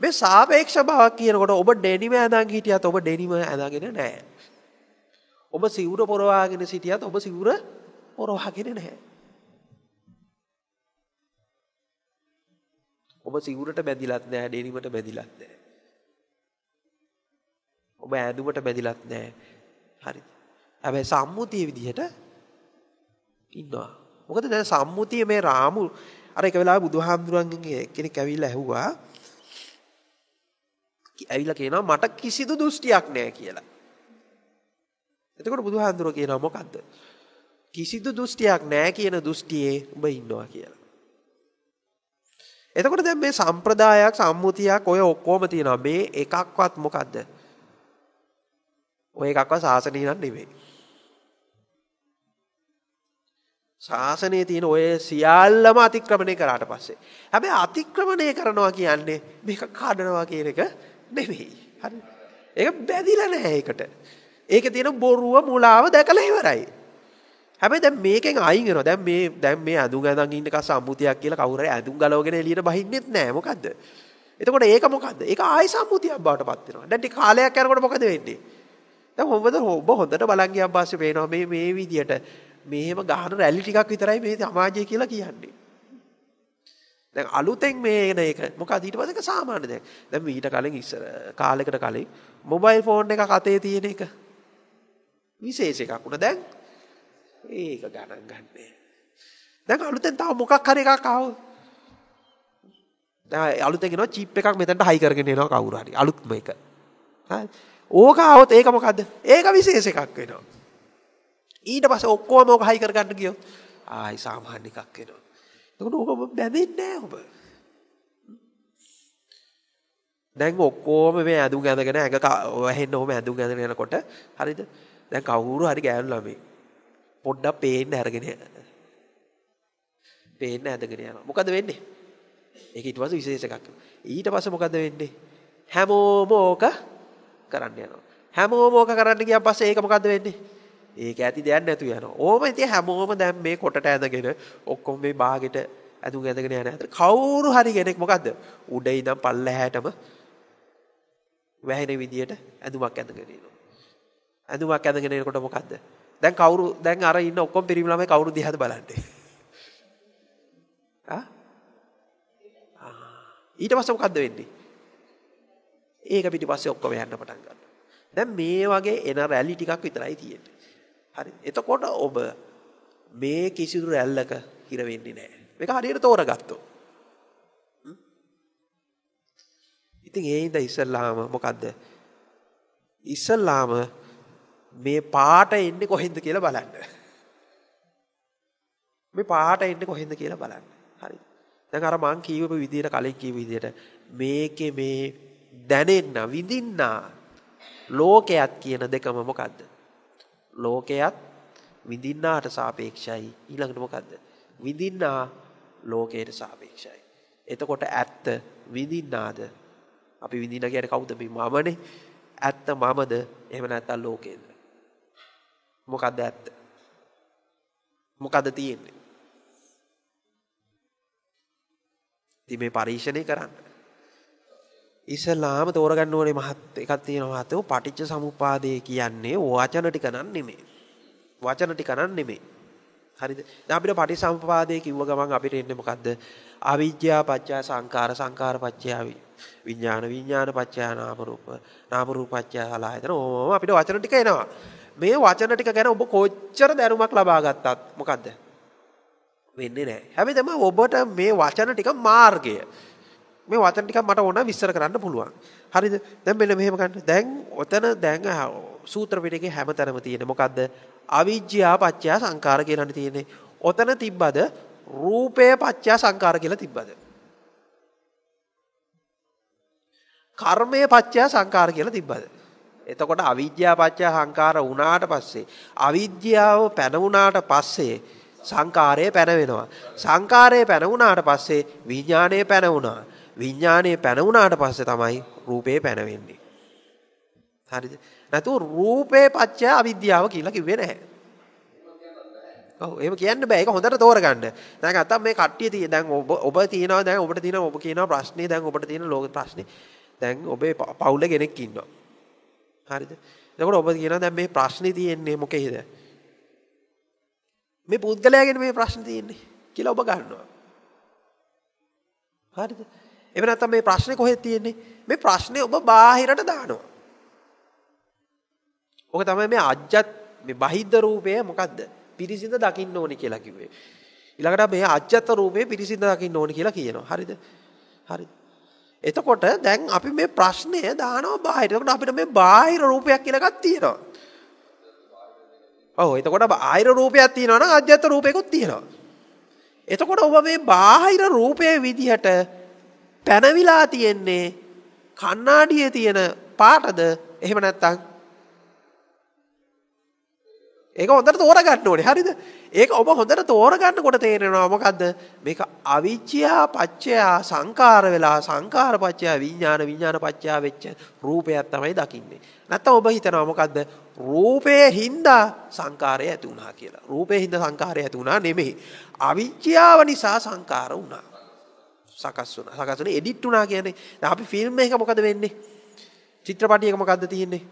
මේ සාපේක්ෂ බවක් කියනකොට ඔබ ඩෙනිම ඇඳන් හිටියත් ඔබ ඩෙනිම ඇඳගෙන නෑ. ඔබ සිවුර පොරවාගෙන සිටියත් ඔබ සිවුර පොරවාගෙන නැහැ. ඔබ සිවුරට බැඳිලත් නැහැ, ඩෙනිමට බැඳිලත් නැහැ. ඔබ ඈඳුමට බැඳිලත් නැහැ. හරිද? හැබැයි සම්මුතිය විදිහට ඉන්නවා. මොකද දැන් සම්මුතිය මේ රාමු අර එක වෙලාවෙ බුදුහාමුදුරන්ගෙන් කෙනෙක් ඇවිල්ලා ඇහුවා. ඇවිල්ලා කියනවා මට කිසිදු දෘෂ්ටියක් නැහැ කියලා. එතකොට බුදුහාමුදුරුවෝ කියනවා මොකද්ද? කිසිදු දෘෂ්ටියක් නැහැ කියන දෘෂ්ටියේ ඔබ ඉන්නවා කියලා. එතකොට දැන් මේ සම්ප්‍රදායක් සම්මුතියක් ඔය ඔක්කොම තියෙනවා මේ එකක්වත් මොකද්ද ඔය එකක්වත් ශාසනය නන් නෙවෙයි ශාසනයේ තියෙන ඔය සියල්ලම අතික්‍රමණය කරාට පස්සේ හැබැයි අතික්‍රමණය කරනවා කියන්නේ මේක කාඩනවා කියන එක නෙවෙයි හරි ඒක බැඳිලා නැහැ ඒකට ඒක තියෙන බොරුව මුලාව දැකලා ඉවරයි හැබැයි දැන් මේකෙන් අයින් වෙනවා. දැන් මේ දැන් මේ ඇඳුම් ඇඳන් ඉන්නක සම්මුතියක් කියලා කවුරු හරි ඇඳුම් ගලවගෙන එළියට බහින්නෙත් නෑ. මොකද්ද? එතකොට ඒක මොකද්ද? ඒක ආයි සම්මුතියක් බවට පත් වෙනවා. දැන් ටික කාලයක් යනකොට මොකද වෙන්නේ? දැන් හොඳට ඔබ හොඳට බලන් ගියාම පස්සේ පේනවා මේ මේ විදියට මෙහෙම ගහන රැලි ටිකක් විතරයි මේ සමාජය කියලා කියන්නේ. දැන් අලුතෙන් මේ එන එක මොකද ඊට පස්සේ සාමාන්‍ය දෙයක්. දැන් ඊට කලින් ඉස්සර කාලයකට කලින් මොබයිල් ෆෝන් එක අතේ තියෙන එක විශේෂ එකක් උන දැන් ඒක ගණන් ගන්නෑ. දැන් අලුතෙන් තව මොකක් හරි එකක් ආවොත් දැන් අලුතෙන් එනවා චීප් එකක් මෙතනට හයි කරගෙන එනවා කවුරු හරි අලුත්ම එක. හරි. ඕක આવොත් ඒක මොකද්ද? ඒක විශේෂ එකක් වෙනවා. ඊට පස්සේ ඔක්කොම ඕක හයි කරගන්න ගියොත් ආයි සාමාන්‍ය එකක් වෙනවා. එතකොට ඕක බැඳෙන්නේ නැහැ ඔබ. දැන් ඔක්කොම මේ ඇඳුම් ඇඳගෙන ඇඟ වැහෙන්න ඕම ඇඳුම් ඇඳගෙන යනකොට හරිද? දැන් කවුරු හරි ගෑනු ළමයි පොඩ්ඩක් පේන්න අරගෙන පේන්න ඇදගෙන යනවා. මොකද වෙන්නේ? ඒක ඊට පස්සේ විශේෂ එකක්. ඊට පස්සේ මොකද වෙන්නේ? හැමෝම ඕක කරන්න යනවා. හැමෝම ඕක කරන්න ගියාන් පස්සේ ඒක මොකද වෙන්නේ? ඒක ඇති දෙයක් නැතු යනවා. ඕම ඉතින් හැමෝම දැන් මේ කොටට ඇදගෙන ඔක්කොම මේ බාගෙට ඇඳුම් ඇඳගෙන යන අතර කවුරු හරි කෙනෙක් මොකද්ද? උඩ ඉඳන් පල්ලහැටම වැහෙන විදියට ඇඳුමක් ඇඳගෙන එනවා. ඇඳුමක් ඇඳගෙන එනකොට මොකද්ද? දැන් කවරු දැන් අර ඉන්න ඔක්කොම පිරිමිලම කවරු දිහද බලන්ට ඊට පස්ස මොකක්ද වෙන්නේ ඒක පිටි පස්සේ ඔක්කොම යන්න පටන් ගන්න දැන් මේ වගේ එන රැලි ටිකක් විතරයි තියෙන්නේ හරි එතකොට ඔබ මේ කිසිදු රැල්ලක හිර වෙන්නේ නැහැ මේක හරියට තෝරගත්තෝ ඉතින් ඒ ඉඳ ඉස්සල්ලාම මොකද්ද ඉස්සල්ලාම මේ පාට එන්නේ කොහෙන්ද කියලා බලන්න. මේ පාට එන්නේ කොහෙන්ද කියලා බලන්න. හරි. දැන් අර මං කියවපු විදියට කලින් කියපු විදියට මේකේ මේ දැනෙන්න විඳින්න ලෝකයක් කියන දෙකම මොකද්ද? ලෝකයක් විඳින්නාට සාපේක්ෂයි ඊළඟට මොකද්ද? විඳින්නා ලෝකයට සාපේක්ෂයි. එතකොට ඇත්ත විඳින්නාද? අපි විඳින්න කියන්නේ කවුද මේ මමනේ? ඇත්ත මමද? එහෙම නැත්නම් ලෝකේද? මොකක්ද ඇත්ත මොකද තියෙන්නේ ඉතින් මේ පරීක්ෂණය කරන්න ඉස්සලාම තෝරගන්න ඕනේ මහත් එකක් තියෙනවා මහතෝ පටිච්ච සමුපාදය කියන්නේ වචන ටික නන් නෙමෙයි වචන ටික නන් නෙමෙයි හරිද දැන් අපිට පටිච්ච සමුපාදය කිව්ව ගමන් අපිට එන්නේ මොකද්ද අවිද්‍යා පත්‍ය සංකාර සංකාර පත්‍ය විඥාන විඥාන පත්‍ය නාම රූප නාම රූප පත්‍ය හලායතන ඕම අපිට වචන ටික එනවා මේ වචන ටික ගැන ඔබ කොච්චර දැනුමක් ලබා ගත්තත් මොකක්ද වෙන්නේ නෑ හැබැයි තමයි ඔබට මේ වචන ටික මාර්ගය මේ වචන ටික මට ඕන විස්තර කරන්න පුළුවන්. හරිද? දැන් මෙන්න මෙහෙම ගන්න. දැන් ඔතන දැන් සූත්‍ර පිටකේ හැමතැනම තියෙන මොකද්ද? අවිජ්ජා පත්‍ය සංකාර කියලානේ තියෙන්නේ. ඔතන තිබ්බද රූපය පත්‍ය සංකාර කියලා තිබ්බද? කර්මය පත්‍ය සංකාර කියලා තිබ්බද? එතකොට අවිද්‍යා පත්‍ය සංකාර වුණාට පස්සේ අවිද්‍යාව පැන පස්සේ සංකාරය පැනවෙනවා. සංකාරය පැන පස්සේ විඥාණය පැන වුණා. විඥාණය පැන වුණාට පස්සේ තමයි රූපේ පැනවෙන්නේ. හරිද? නැතු රූපේ පත්‍ය අවිද්‍යාව කියලා කිව්වේ නැහැ. ඔව් එහෙම කියන්න බෑ. ඒක හොඳට තෝරගන්න. දැන් අත්තම් මේ කට්ටිය තියෙන දැන් ඔබ ඔබ තියනවා දැන් ඔබට තියෙන ඔබ කියනවා ප්‍රශ්නේ දැන් ඔබට තියෙන ලෝක ප්‍රශ්නේ. දැන් ඔබේ පවුලේ කෙනෙක් ඉන්නවා. හරිද දකට ඔබ කියන දැ මේ ප්‍රශ්න තියෙන්නේ මොකෙහිද මේ පුද්ගලයාගෙන මේ ප්‍රශ්න තියෙන්නේ කියලා ඔබ ගන්නවා හරිද එම නත්තම් මේ ප්‍රශ්නය කොහෙ තියෙන්නේ මේ ප්‍රශ්නය ඔබ බාහිරට දානවා ඕක තමයි මේ අජ්ජත් මේ බහිද්ධ රූපය මොකක්ද පිරිසිඳ දකින්න ඕනි කියලා කිව්වේ ඉළඟට මේ අජ්‍යත රූපය පිරිසිඳ දකින්න ඕනි කියලා කියනවා හරිද හරිද එතකොට දැන් අපි මේ ප්‍රශ්නය දානවා බාහිර. එතකොට අපිට මේ බාහිර රූපයක් කියලා එකක් තියෙනවා. ඔව් එතකොට බාහිර රූපයක් තියෙනවා නම් අජ්ජත් රූපයකුත් තියෙනවා. එතකොට ඔබ මේ බාහිර රූපයේ විදිහට පැනවිලා තියෙන්නේ කණ්ණාඩියේ තියෙන පාටද එහෙම නැත්නම් ඒක හොඳට තෝරගන්න ඕනේ හරිද ඒක ඔබ හොඳට තෝරගන්න කොට තේරෙනවා මොකක්ද මේක අවිච්චයා පච්චයා සංකාර වෙලා සංකාර පච්චයා විඤ්ඥාන විඤ්ඥාන පච්චා වෙච්ච රූපයක් තමයි දකින්නේ. නැත්ත ඔබ හිතනවා මොකක්ද රූපය හින්දා සංකාරය ඇති වුණා කියලා රූපය හිද සංකාරය ඇති වුණා නෙමෙහි. අවිච්චාව නිසා සංකාර වුණා සකස් වන සකසන එඩිට් වනා කියන්නේ අපි ෆිල්ම් එක මොකද වෙන්නේ චිත්‍රපටියක මොකක්ද තියෙන්නේ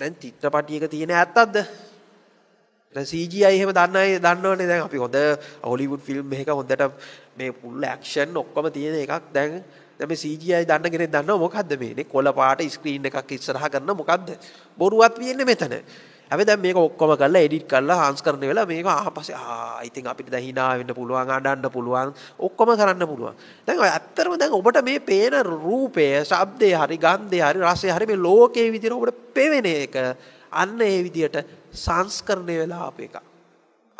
දැන් චිත්‍රපටියක තියෙන ඇත්තක්ද සීජී අයහෙම දන්නයි දන්නවනේ දැන් අපි හොඳ ඔලිවුඩ් ෆිල්ම් එක හොඳට මේ පුල්ල ක්ෂන් ඔක්කොම තියෙන එකක් දැන් දැම සීජයි දන්නගෙන දන්න මොකක්ද මේ කොල පාට ස්ක්‍රීන් එකක් ඉස්සරහ කරන්න මොකක්ද බොරුවත් වයන්න මෙතන ඇ දැ මේ ඔක්කොම කල එඩිට කල්ලා හන්ස් කරන වෙලා මේක ආපස ඉතින් අපිට දැහිනාවෙන්න පුළුවන් අඩන්න පුළුවන් ඔක්කොම කරන්න පුළුවන් දැන් ඇත්තරම දැන් ඔබට මේ පේන රූපය ශබ්දය හරි ගන්ධය හරි රසය හරි මේ ලෝකයේ විදිර ඔබට පෙවෙන එක අන්න ඒ විදියට සංස්කරණය වෙලා අප එක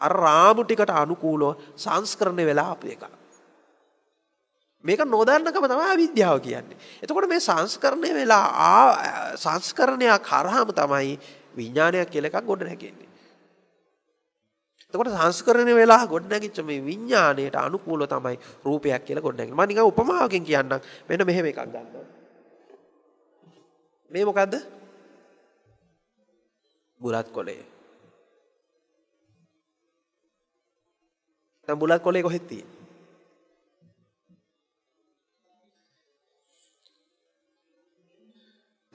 අර රාමු ටිකට අනුකූලෝ සංස්කරණය වෙලා අප එක මේක නොදන්නකම තමයි විද්‍යාව කියන්නේ එතකොට මේ සංස්කරණය වෙලා සංස්කරණයක් හරහාම තමයි විඥානයක් කියලා එකක් ගොඩ නැගෙන්නේ. එතකොට සංස්කරණය වෙලා ගොඩ නැගිච්ච මේ විඥාණයට අනුකූලව තමයි රූපයක් කියලා ගොඩ නැගෙන්නේ. මම නිකන් උපමාවකින් කියන්නම්. මෙන්න මෙහෙම එකක් ගන්නවා. මේ මොකද්ද? බුලත් කොලේ. දැන් බුලත් කොලේ කොහෙද තියෙන්නේ?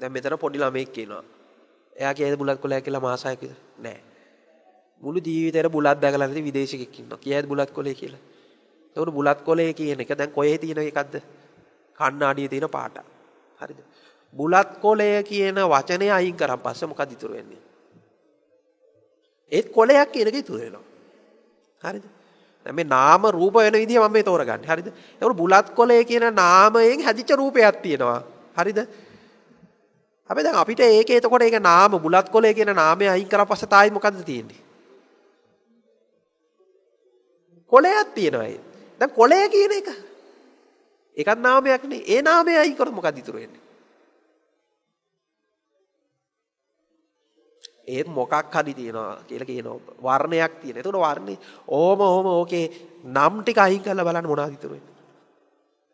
දැන් මෙතන පොඩි ළමෙක් කියනවා එයා කියයිද බුලත් කොලයා කියලා මාසයක් නෑ. මුළු ජීවිතේට බුලත් දැකලා නැති විදේශිකෙක් ඉන්නවා. කියයිද බුලත් කොලේ කියලා. එතකොට බුලත් කොලේ කියන එක දැන් කොහේ තියෙන එකක්ද? කණ්ණාඩියේ තියෙන පාට. හරිද? බුලත් කොලය කියන වචනේ අයින් කරන් පස්සේ මොකද ඉතුරු වෙන්නේ? ඒත් කොලයක් කියන එක ඉතුරු වෙනවා. හරිද? මේ නාම රූප වෙන විදිහ මම මේ තෝරගන්නේ. හරිද? ඒකෝ බුලත් කොලය කියන නාමයෙන් හැදිච්ච රූපයක් තියෙනවා. හරිද? හැබැයි දැන් අපිට ඒක එතකොට ඒක නාම බුලත් කොලේ කියන නාමය අයින් කරා පස්සේ තායි මොකද්ද තියෙන්නේ? කොලයක් තියෙනවා ඒ. දැන් කොලය කියන එක ඒකත් නාමයක් නේ. ඒ නාමය අයින් කරොත් මොකද්ද ඉතුරු වෙන්නේ? ඒත් මොකක් හරි තියෙනවා කියලා කියනවා වර්ණයක් තියෙන. එතකොට වර්ණේ ඕම ඕම ඕකේ නම් ටික අයින් කරලා බලන්න මොනවද ඉතුරු වෙන්නේ.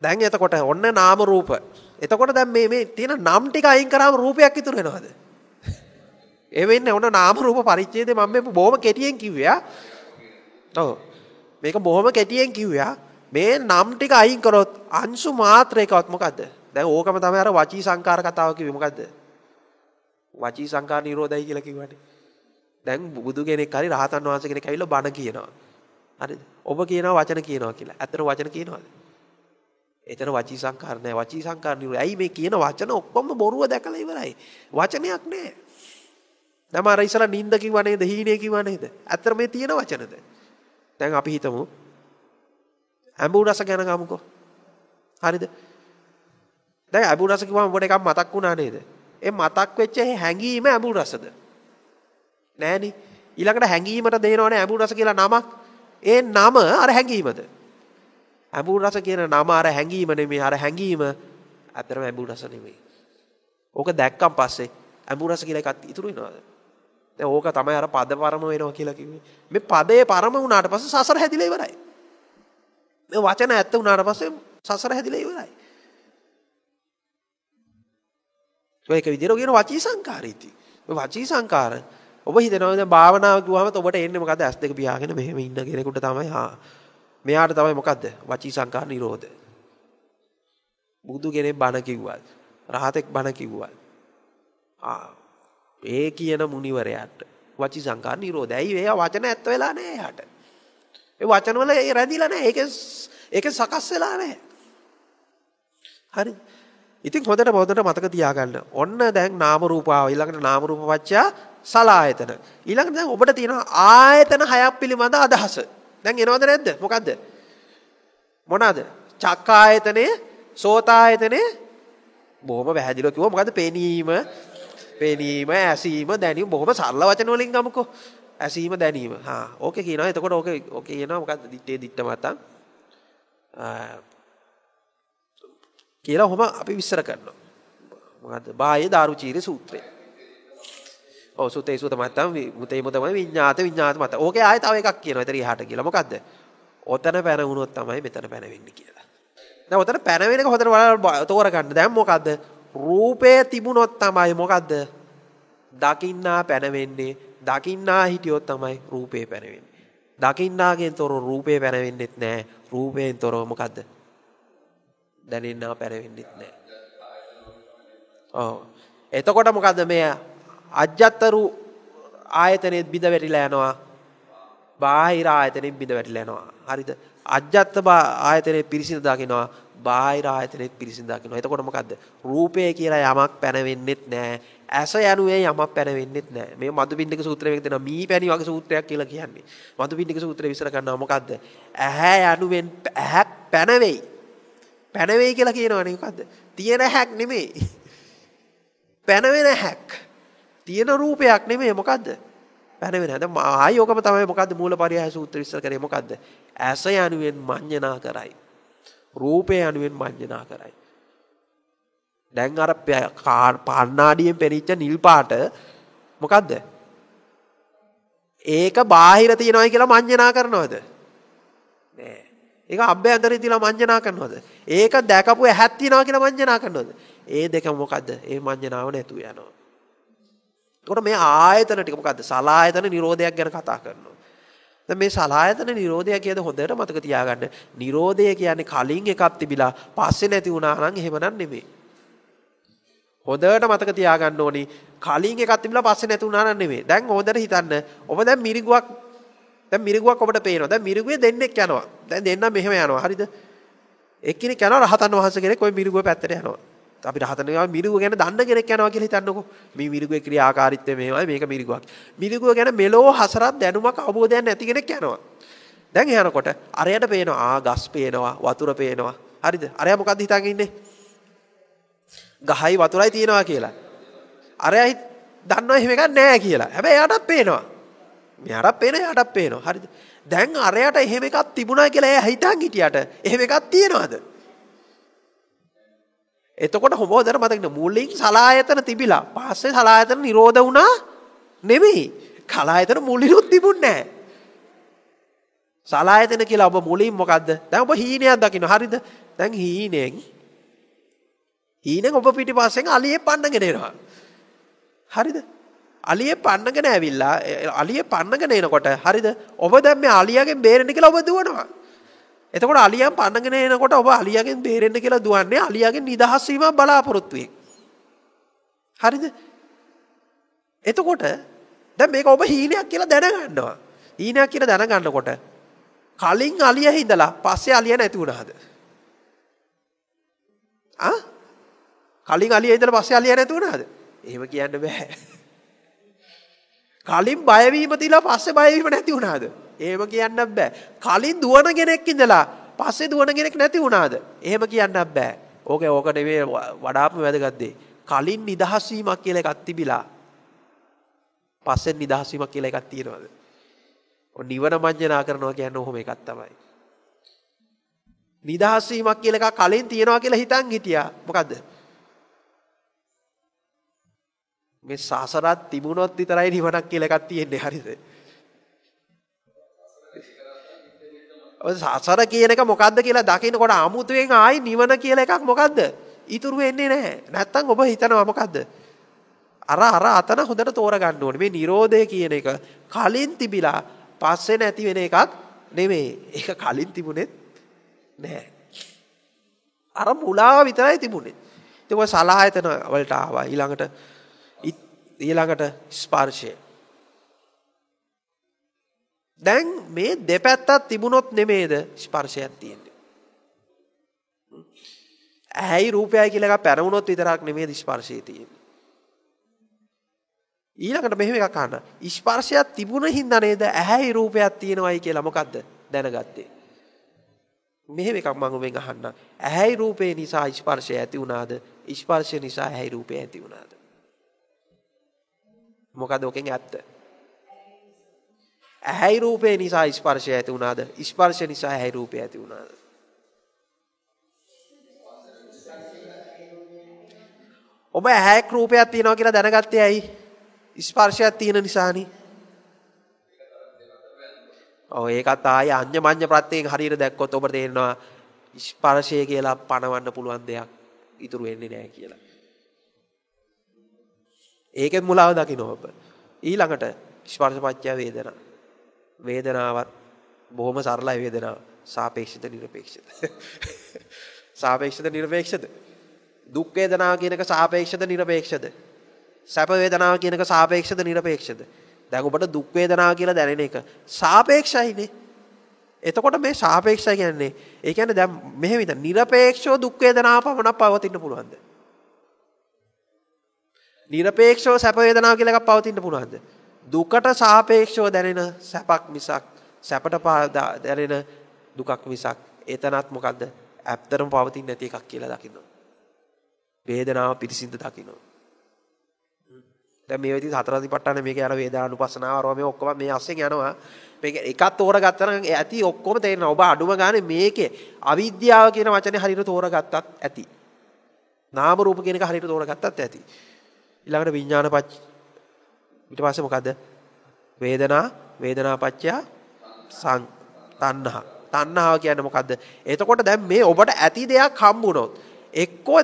දැන් එතකොට ඔන්න නාම රූප එතකොට දැම් මේ තියෙන නම් ටික අයින් කරාම රූපයක් ඉතුරෙනවාද. එවෙන්න ඔන්න නාම රූප පරිච්චේද ම මෙ බොහම කෙටියෙන් කිව්වයා ඔව මේක බොහොම කෙටියෙන් කිව්වයා මේ නම් ටික අයින්කරොත් අංශු මාත්‍රයකවත්මකක්ද දැ ඕකම තම අර වචී සංකාර කතාවක විමකක්ද වචී සංකා නිරෝධයි කියලකිවට දැන් බුදු කෙනෙක් හරි රහතන් වහන්ස කෙන කැවිල බණ කියනවා හරි ඔබ කියනවා වචන කියනවා කියලා ඇතර වචන කියනවාද එතන වචී සංකාර නැහැ. වචී සංකාර නිරු. ඇයි මේ කියන වචන ඔක්කොම බොරුව දැකලා ඉවරයි. වචනයක් නැහැ. දැන් අර ඉස්සලා නිින්ද කිව්වා නේද? හීනේ කිව්වා නේද? ඇත්තට මේ තියෙන වචනද? දැන් අපි හිතමු ඇඹුනස ගැන ගමුකෝ. හරිද? දැන් ඇඹුනස කිව්වම ඔබට එකක් මතක් වුණා නේද? ඒ මතක් වෙච්ච හැඟීම ඇඹුනසද? නෑනේ. ඊළඟට හැඟීමට දෙනවනේ ඇඹුනස කියලා නමක්. ඒ නම අර හැඟීමද? ඇඹුල් රස කියන නම අර හැඟීම නෙමේ අර හැඟීම ඇතරම ඇඹුල් රස නෙමේ. ඕක දැක්කම් පස්සේ ඇඹුල් රස කියලා එකක් ඉතුරු වෙනවද? දැන් ඕක තමයි අර පද පරම වෙනවා කියලා කිව්වේ. මේ පදේ පරම වුණාට පස්සේ සසර හැදිලා ඉවරයි. මේ වචන ඇත්ත වුණාට පස්සේ සසර හැදිලා ඉවරයි. ඒක විදිහට කියන වචී සංකාරීති. ඔය වචී සංකාර ඔබ හිතනවා දැන් භාවනාව කිව්වම ඔබට එන්නේ මොකද ඇස් දෙක පියාගෙන මෙහෙම ඉන්න කෙනෙකුට තමයි ආ මෙයාට තමයි මොකක්ද වචී සංකාර නිරෝධ. බුදු කෙනෙක් බණ කිව්වත් රහතෙක් බණ කිව්වත් ඒ කියන මුනිවරයාට වචී සංකාර නිරෝධ. ඇයි එයා වචන ඇත්ත වෙලා නැහැ එයාට. ඒ වචන වල ඒ රැඳිලා නැහැ. ඒක ඒක සකස් වෙලා නැහැ. හරි. ඉතින් හොඳට හොඳට මතක තියාගන්න. ඔන්න දැන් නාම රූප ආව. ඊළඟට නාම රූප පත්‍ය සලායතන. ඊළඟට දැන් ඔබට තියෙන ආයතන හයක් පිළිබඳ අදහස. දැන් එනවද නැද්ද මොකක්ද මොනද චක්කායතනය සෝතායතනය බොහම වැහැදිල කිව මොකද පෙනීම පෙනීම ඇසීම දැනීම බොහම සල්ල වචන වලින් ගමකෝ ඇසීම දැනීම හා ඕක කියනවා එතකොට ඕක ඕක කියනවා මොකක්ද දිත්තේ දිට්ට මතන් කියලා හොම අපි විස්සර කරනවා මොකද බාය දාරුචීරය සූත්‍රය ඔව් සුතේ සුත මත්තම් මුතේ මුත තමයි විඤ්ඤාත විඤ්ඤාත මත. ඕකේ ආයෙ තව එකක් කියනවා. ඒතර ඉහාට කියලා. මොකද්ද? ඔතන පැන වුණොත් තමයි මෙතන පැන වෙන්නේ කියලා. දැන් ඔතන පැන වෙනක හොඳට බලලා තෝරගන්න. දැන් මොකද්ද? රූපේ තිබුණොත් තමයි මොකද්ද? දකින්නා පැන වෙන්නේ. දකින්නා හිටියොත් තමයි රූපේ පැන වෙන්නේ. දකින්නාගෙන් තොර රූපේ පැන වෙන්නෙත් නැහැ. රූපයෙන් තොර මොකද්ද? දැනෙන්නා පැන වෙන්නෙත් නැහැ. ඔව්. එතකොට මොකද්ද මේ අජ්ජත්තරු ආයතනෙත් බිඳ වැටිලා යනවා බාහිර ආයතනෙත් බිඳ වැටිලා යනවා හරිද අජ්ජත්ත ආයතනෙ පිරිසිඳ දකිනවා බාහිර ආයතනෙත් පිරිසිඳ දකිනවා එතකොට මොකද්ද රූපය කියලා යමක් පැනවෙන්නෙත් නෑ ඇස යනුවේ යමක් පැනවෙන්නෙත් නෑ මේ මදුපිණ්ඩික සූත්‍රයේ තියෙනවා මී පැණි වගේ සූත්‍රයක් කියලා කියන්නේ මදුපිණ්ඩික සූත්‍රය විස්තර කරනවා මොකද්ද ඇහැ යනුවෙන් ඇහක් පැනවෙයි පැනවෙයි කියලා කියනවනේ මොකද්ද තියෙන හැක් නෙමෙයි පැනවෙන හැක් තියෙන රූපයක් නෙමේ මොකක්ද පැනවෙන හද ආයෝකම තමයි මොකද මූල පරිහා සූත්‍ර විස්තර කරේ මොකක්ද ඇස යනුවෙන් මඤ්ඤනා කරයි රූපය යනුවෙන් මඤ්ඤනා කරයි දැන් අර පන්නාඩියෙන් පෙනිච්ච නිල් පාට මොකක්ද ඒක බාහිර තියෙනවා කියලා මඤ්ඤනා කරනවද නෑ ඒක අභ්‍යන්තරේ තියලා මඤ්ඤනා කරනවද ඒක දැකපු ඇහත් තියනවා කියලා මඤ්ඤනා කරනවද ඒ දෙක මොකද්ද ඒ මඤ්ඤනාව නැතු යනවා එතකොට මේ ආයතන ටික මොකද්ද? සලායතන නිරෝධයක් ගැන කතා කරනවා. දැන් මේ සලායතන නිරෝධය කියද හොඳට මතක තියාගන්න. නිරෝධය කියන්නේ කලින් එකක් තිබිලා පස්සේ නැති වුණා නම් එහෙම නන් නෙමෙයි. හොඳට මතක තියාගන්න ඕනි. කලින් එකක් තිබිලා පස්සේ නැති වුණා නම් නෙමෙයි. දැන් හොඳට හිතන්න. ඔබ දැන් මිරිගුවක් දැන් මිරිගුවක් ඔබට පේනවා. දැන් මිරිගුවේ දෙන්නෙක් යනවා. දැන් දෙන්නා මෙහෙම යනවා. හරිද? එක්කෙනෙක් යනවා රහතන් වහන්සේ කෙනෙක් ওই මිරිගුව පැත්තට යනවා. අපි රහතනවා මිරුව ගැන දන්න කෙනෙක් යනවා කියලා හිතන්නකෝ. මේ මිරුගේ ක්‍රියාකාරීත්වය මේවයි මේක මිරුගක්. මිරුගුව ගැන මෙලෝ හසරක් දැනුමක් අවබෝධයක් නැති කෙනෙක් යනවා. දැන් යනකොට අරයට පේනවා ආ ගස් පේනවා වතුර පේනවා. හරිද? අරයා මොකද්ද හිතාගෙන ඉන්නේ? ගහයි වතුරයි තියෙනවා කියලා. අරයා දන්නවා එහෙම එකක් නැහැ කියලා. හැබැයි එයාටත් පේනවා. මෙයාටත් පේන එයාටත් පේනවා. හරිද? දැන් අරයට එහෙම එකක් තිබුණා කියලා එයා හිතන් හිටියට එහෙම එකක් තියනවාද? එතකොට හොමෝදර මතකන මුලින් සලායතන තිබිලා පස්සේ සලායතන නිරෝධ වුණා නෙමෙයි කලායතන මුලිනුත් තිබුන්නෑ. සලායතන කියලා ඔබ මුලින් මොකක්ද දැ ඔබ හීනයක් දකින හරිද දැන් හීනෙන් හීන ඔබ පිටි පස්සෙන් අලිය පන්නගෙනෙනවා. හරිද අලිය පන්නගෙන ඇවිල්ලා අලිය පන්නගෙන එනකොට හරිද ඔබ දැම්ම අලියගෙන් බේරණි කියලා ඔබ දුවනවා. එතකොට අලියම් පන්නගෙන එනකොට ඔබ අලියගෙන් බේරෙන්න්න කියලා දුවන්නේ අලියගෙන් නිදහස්වීම බලාපොරොත්තුවෙන්. හරිද එතකොට දැ මේක ඔබ හීනයක් කියලා දැනගන්නවා. ඊනයක් කියලා දැනගන්නකොට කලින් අලිය හිදලා පස්සේ අලිය නැතිවුණාද. කලින් අලිය ඉදල පස්සේ අලිය නැතිවුණාද එහෙම කියන්න බැහැ. කලින් බයවීම තිලා පස්සේ බයවීම නැතිවුණාද. එහෙම කියන්න බෑ. කලින් දුවන කෙනෙක් ඉඳලා පස්සේ දුවන කෙනෙක් නැති වුණාද? එහෙම කියන්න බෑ. ඕක ඕක නෙමෙයි වඩාත්ම වැදගත් දේ. කලින් නිදහස් වීමක් කියලා එකක් තිබිලා පස්සේ නිදහස් වීමක් කියලා එකක් තියෙනවද? ඔය නිවන මඤ්ඤණා කරනවා කියන්නේ ඔහොම එකක් තමයි. නිදහස් වීමක් කියලා එකක් කලින් තියනවා කියලා හිතන් හිටියා. මොකද්ද? මේ සාසරත් තිබුණොත් විතරයි නිවනක් කියලා එකක් තියෙන්නේ හරිද? සසර කියනක මොකක්ද කියලා දකිනකොට අමුතුවෙන් ආයි නිවන කියල එකක් මොකක්ද ඉතුරු වෙන්නේ නෑ නැත්තං ඔබ හිතනවා මොකක්ද අර අර අතන හොඳට තෝරගන්න ඕන මේ නිරෝධය කියන එක කලින් තිබිලා පස්සේ නැති වෙන එකක් නෙමේ එක කලින් තිබුණෙත් නෑ අර මුලා විතරයි තිබුණේ තිව සලායතන වලට ආවා ඊළඟට ඊළඟට ස්පාර්ශය දැන් මේ දෙපැත්තක් තිබුණොත් නෙමේද ස්පර්ශයක් තියෙන්නේ. ඇහැයි රූපයයි කියලා එකක් පැරවුනොත් විතරක් නෙමේද ස්පර්ශය තියෙන්නේ. ඊළඟට මෙහෙම එකක් අහන්න. ස්පර්ශයක් තිබුණ හින්දා නේද ඇහැයි රූපයක් තියෙනවයි කියලා මොකද්ද දැනගත්තේ? මෙහෙම එකක් මම ඔබෙන් අහන්න. ඇහැයි රූපේ නිසා ස්පර්ශය ඇති වුණාද? ස්පර්ශය නිසා ඇහැයි රූපය ඇති වුණාද? මොකද ඔකෙන් ඇත්ත? ඇහැයි රූපේ නිසා ස්පර්ශය ඇති වුණාද? ස්පර්ශ නිසා ඇහැයි රූපය ඇති වුණාද? ඔබ ඇහැක් රූපයක් තියෙනවා කියලා දැනගත්තේ ඇයි? ස්පර්ශයක් තියෙන නිසානේ. ඔව් ඒකත් ආයේ අඤ්ඤමඤ්ඤ ප්‍රත්‍යයෙන් හරියට දැක්කොත් ඔබට තේරෙනවා ස්පර්ශය කියලා පණවන්න පුළුවන් දෙයක් ඉතුරු වෙන්නේ නැහැ කියලා. ඒකෙත් මුලාව දකින්න ඔබ. ඊළඟට ස්පර්ශපත්‍ය වේදනා වේදනාවත් බොහොම සරලයි වේදනාව සාපේක්ෂිත නිර්පේක්ෂිත <laughs> සාපේක්ෂිත නිර්පේක්ෂිත දුක් වේදනාව කියනක සාපේක්ෂිත නිර්පේක්ෂිත සැප වේදනාව කියනක සාපේක්ෂිත නිර්පේක්ෂිත දැන් ඔබට දුක් වේදනාව කියලා දැනෙන එක සාපේක්ෂයිනේ එතකොට මේ සාපේක්ෂය කියන්නේ ඒ කියන්නේ දැන් මෙහෙම ඉතින් නිර්පේක්ෂව දුක් වේදනාව පමණක් පවතින්න පුළුවන්ද? නිර්පේක්ෂව සැප වේදනාව කියලා එකක් පවතින්න පුළුවන්ද? දුකට සාපේක්ෂව දැනෙන සැපක් මිසක් සැපට පාදා දැනෙන දුකක් මිසක් එතනත් මොකක්ද ඇප්තරම පවතින් නැති එකක් කියලා දකින්නවා. වේදනාව පිරිසිදු දකිනවා. දැන් මේ විදිහට හතරදි පට්ටානේ මේක යන වේදනානු පස්සනාව රෝ මේ ඔක්කොම මේ අස්සෙන් යනවා. මේක එකක් තෝරගත්තම ඇති ඔක්කොම තේරෙනවා. ඔබ අඩුම ගානේ මේකේ අවිද්‍යාව කියන වචනේ හරියට තෝරගත්තත් ඇති. නාම රූප කියන එක හරියට තෝරගත්තත් ඇති. ඊළඟට විඥාන පච්ච ඊට පස්සේ මොකද්ද වේදනා වේදනාපච්චය සං තණ්හා තණ්හාව කියන්නේ මොකද්ද එතකොට දැන් මේ ඔබට ඇති දෙයක් හම්බුනොත් එක්කෝ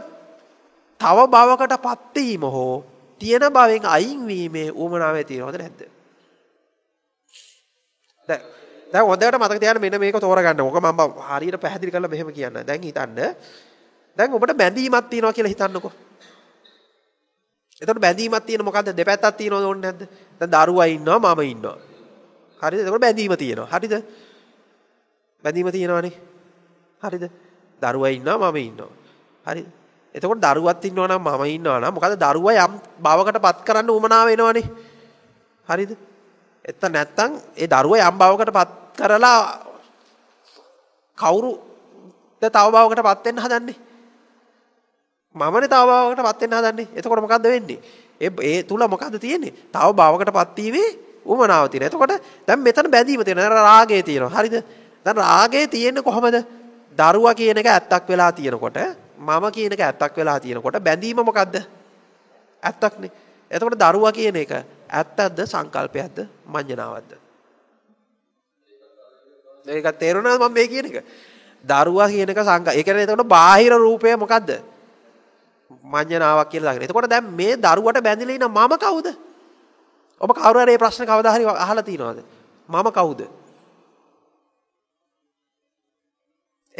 තව බවකට පත්වීම හෝ තියෙන බවෙන් අයින්වීමේ ඌමනාවේ තියෙනවද නැද්ද දැන් හොඳට මතක තියාගන්න මෙන්න මේක තෝරගන්න. ඕක මම හරියට පැහැදිලි කරලා මෙහෙම කියන්න. දැන් හිතන්න. දැන් ඔබට බැඳීමක් තියෙනවා කියලා හිතන්නකෝ. එතකොට බැඳීමක් තියෙන මොකද්ද දෙපැත්තක් තියෙනවද ඕනේ නැද්ද? දැන් දරුවා ඉන්නවා මම ඉන්නවා. හරිද? එතකොට බැඳීම තියෙනවා. හරිද? බැඳීම තියෙනවනේ. හරිද? දරුවා ඉන්නවා මම ඉන්නවා. හරිද? එතකොට දරුවත් ඉන්නවා නම් මම ඉන්නවා නම් මොකද දරුවා යම් භවකටපත් කරන්න උවමනාව එනවනේ. හරිද? එත්ත නැත්තම් ඒ දරුවා යම් භවකටපත් කරලා කවුරු ද තව භවකටපත් වෙන්න හදන්නේ? මමන තාවකට පත්වෙන් හදන්නේ එතකොට මොකක්ද වෙන්නේ ඒ තුළ මොකක්ද තියෙන්නේ තව බාවකට පත්වීමේ උමනාවතින එතකොට දැම් මෙතන බැදීම තියෙන රාගේ තියෙන හරිද දැන් රාගේ තියෙන්නේ කොහොමද දරුවා කියන එක ඇත්තක් වෙලා තියෙනකොට මම කියනක ඇත්තක් වෙලා තියෙනකොට බැඳීම මොකක්ද ඇත්තක්නේ එතකොට දරුවා කියන එක ඇත්තක්ද සංකල්පයක්ද මංජනාවක්ද ඒක තේරුණා මම මේ කියන එක දරුවා කියනක සංක එකන එතකොට බාහිර රූපය මොකක්ද මං්්‍යනාවක් කියලා ගෙන එතකොට දැම් මේ දරුවට බැඳිලෙන මම කවුද ඔබ කවරේ ප්‍රශ්න කවදාහරි අහලතිනවාද මම කවුද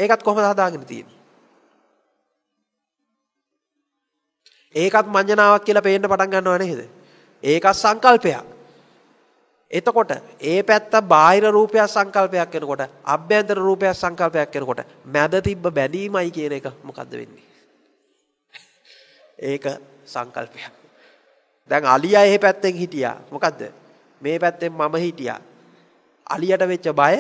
ඒකත් කොහම හදාගෙන තියෙන ඒකත් මං්්‍යනාවක් කියලා පේන්න පටන් ගන්නවා නහෙද ඒකත් සංකල්පයක් එතකොට ඒ පැත්ත බාහිර රූපයක් සංකල්පයක් කෙනකොට අභ්‍යන්තර රූපයක් සංකල්පයක් කෙනකොට මැද තිබ්බ බැඳීමයි කියන එක මොකක්ද වෙන්නේ ඒක සංකල්පයක්. දැන් අලියා එහෙ පැත්තෙන් හිටියා. මොකද්ද? මේ පැත්තෙන් මම හිටියා. අලියට වෙච්ච බය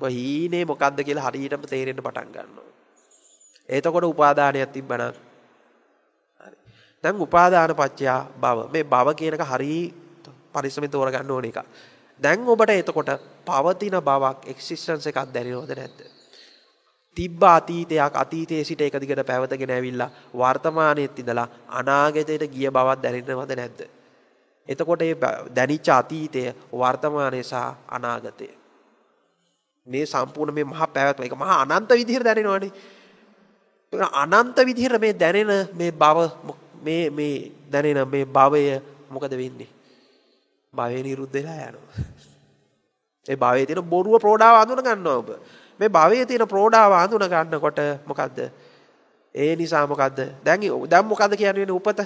වහීනේ මොකද්ද කියලා හරියටම තේරෙන්න පටන් ගන්නවා. එතකොට උපාදානයක් තිබ්බනම් හරි. දැන් උපාදාන පත්‍යා භව. මේ භව කියනක හරිය පරිස්සමෙන් තෝරගන්න ඕන එක. දැන් ඔබට එතකොට පවතින බවක් එක්සිස්ටන්ස් එකක් දැනෙනවද නැද්ද? තිබ්බ අතීතයක් අතීතයේ සිට එක දිගට පැවතගෙන ඇවිල්ලා වර්තමානයේත් ඉඳලා අනාගතයට ගිය බවක් දැනෙන්නවද නැද්ද? එතකොට මේ දැනිච්ච අතීතය වර්තමානය සහ අනාගතය මේ සම්පූර්ණ මේ මහා පැවැත්ම එක මහා අනන්ත විදිහට දැනෙනවනේ. අනන්ත විදිහට මේ දැනෙන මේ බව මේ මේ දැනෙන මේ භවය මොකද වෙන්නේ? භවය නිරුද්ධ වෙලා යනවා. ඒ භවයේ තියෙන බොරුව ප්‍රෝඩාව අඳුන ගන්නවා ඔබ. මේ භවයේ තියෙන ප්‍රෝඩාව හඳුන ගන්නකොට මොකද්ද? ඒ නිසා මොකද්ද? දැන් දැන් මොකද්ද කියන්නේ උපත?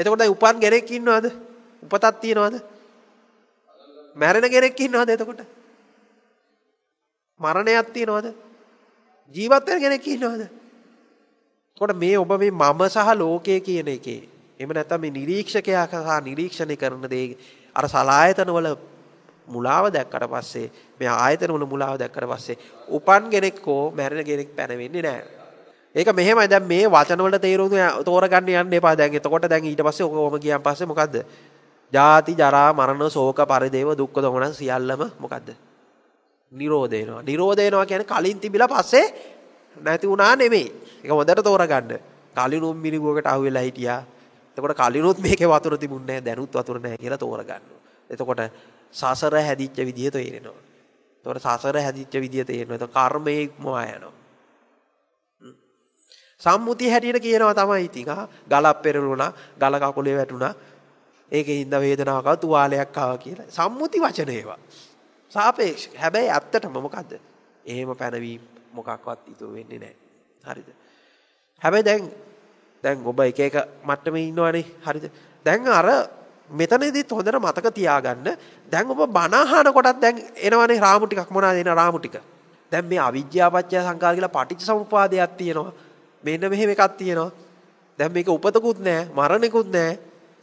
එතකොට දැන් උපන් කෙනෙක් ඉන්නවද? උපතක් තියනවද? මැරෙන කෙනෙක් ඉන්නවද එතකොට? මරණයක් තියනවද? ජීවත් වෙන කෙනෙක් ඉන්නවද? එතකොට මේ ඔබ මේ මම සහ ලෝකය කියන එකේ එහෙම නැත්නම් මේ නිරීක්ෂකයා සහ නිරීක්ෂණය කරන දේ අර සලායතන වල මුලාව දැක්කට පස්සේ මේ ආයතන වල මුලාව දැක්කට පස්සේ උපන් කෙනෙක් හෝ මැරෙන කෙනෙක් පැන වෙන්නේ නැහැ. ඒක මෙහෙමයි දැන් මේ වචන වල තේරුම් තෝරගන්න යන්න එපා දැන්. එතකොට දැන් ඊට පස්සේ ඔකම ගියන් පස්සේ මොකද්ද? ජාති ජරා මරණ ශෝක පරිදේව දුක්ඛ දොමන සියල්ලම මොකද්ද? නිරෝධ වෙනවා. නිරෝධ වෙනවා කියන්නේ කලින් තිබිලා පස්සේ නැති වුණා නෙමෙයි. ඒක හොඳට තෝරගන්න. කලිනුම් මිනිගුවකට අහුවෙලා හිටියා. එතකොට කලිනුත් මේකේ වතුර තිබුණේ නැහැ, දැනුත් වතුර නැහැ කියලා තෝරගන්න. එතකොට සසර හැදිච්ච විදිහ තේරෙනවා. තොර සසර හැදිච්ච විදිහ තේරෙනවා. එතකොට කර්මයේ ඉක්මවා යනවා. සම්මුතිය හැටියට කියනවා තමයි ඉතින් ආ ගලක් පෙරළුණා ගල කකුලේ වැටුණා ඒකේ හින්දා වේදනාවක් ආවා තුවාලයක් ආවා කියලා සම්මුති වචන ඒවා සාපේක්ෂ හැබැයි ඇත්තටම මොකද්ද එහෙම පැනවීම මොකක්වත් ඉතුරු වෙන්නේ නැහැ හරිද හැබැයි දැන් දැන් ඔබ එක එක මට්ටමේ ඉන්නවනේ හරිද දැන් අර මෙතනදිත් හොඳට මතක තියාගන්න දැන් ඔබ බණහන කොටත් දැන් එනවනේ රාමු ටිකක් මොනවාද එන රාමු ටික. දැන් මේ අවිජ්ජාපච්චය සංකාර කියලා පටිච්චසමුපාදයක් තියෙනවා. මෙන්න මෙහෙම එකක් තියෙනවා. දැන් මේක උපතකුත් නෑ, මරණෙකුත් නෑ.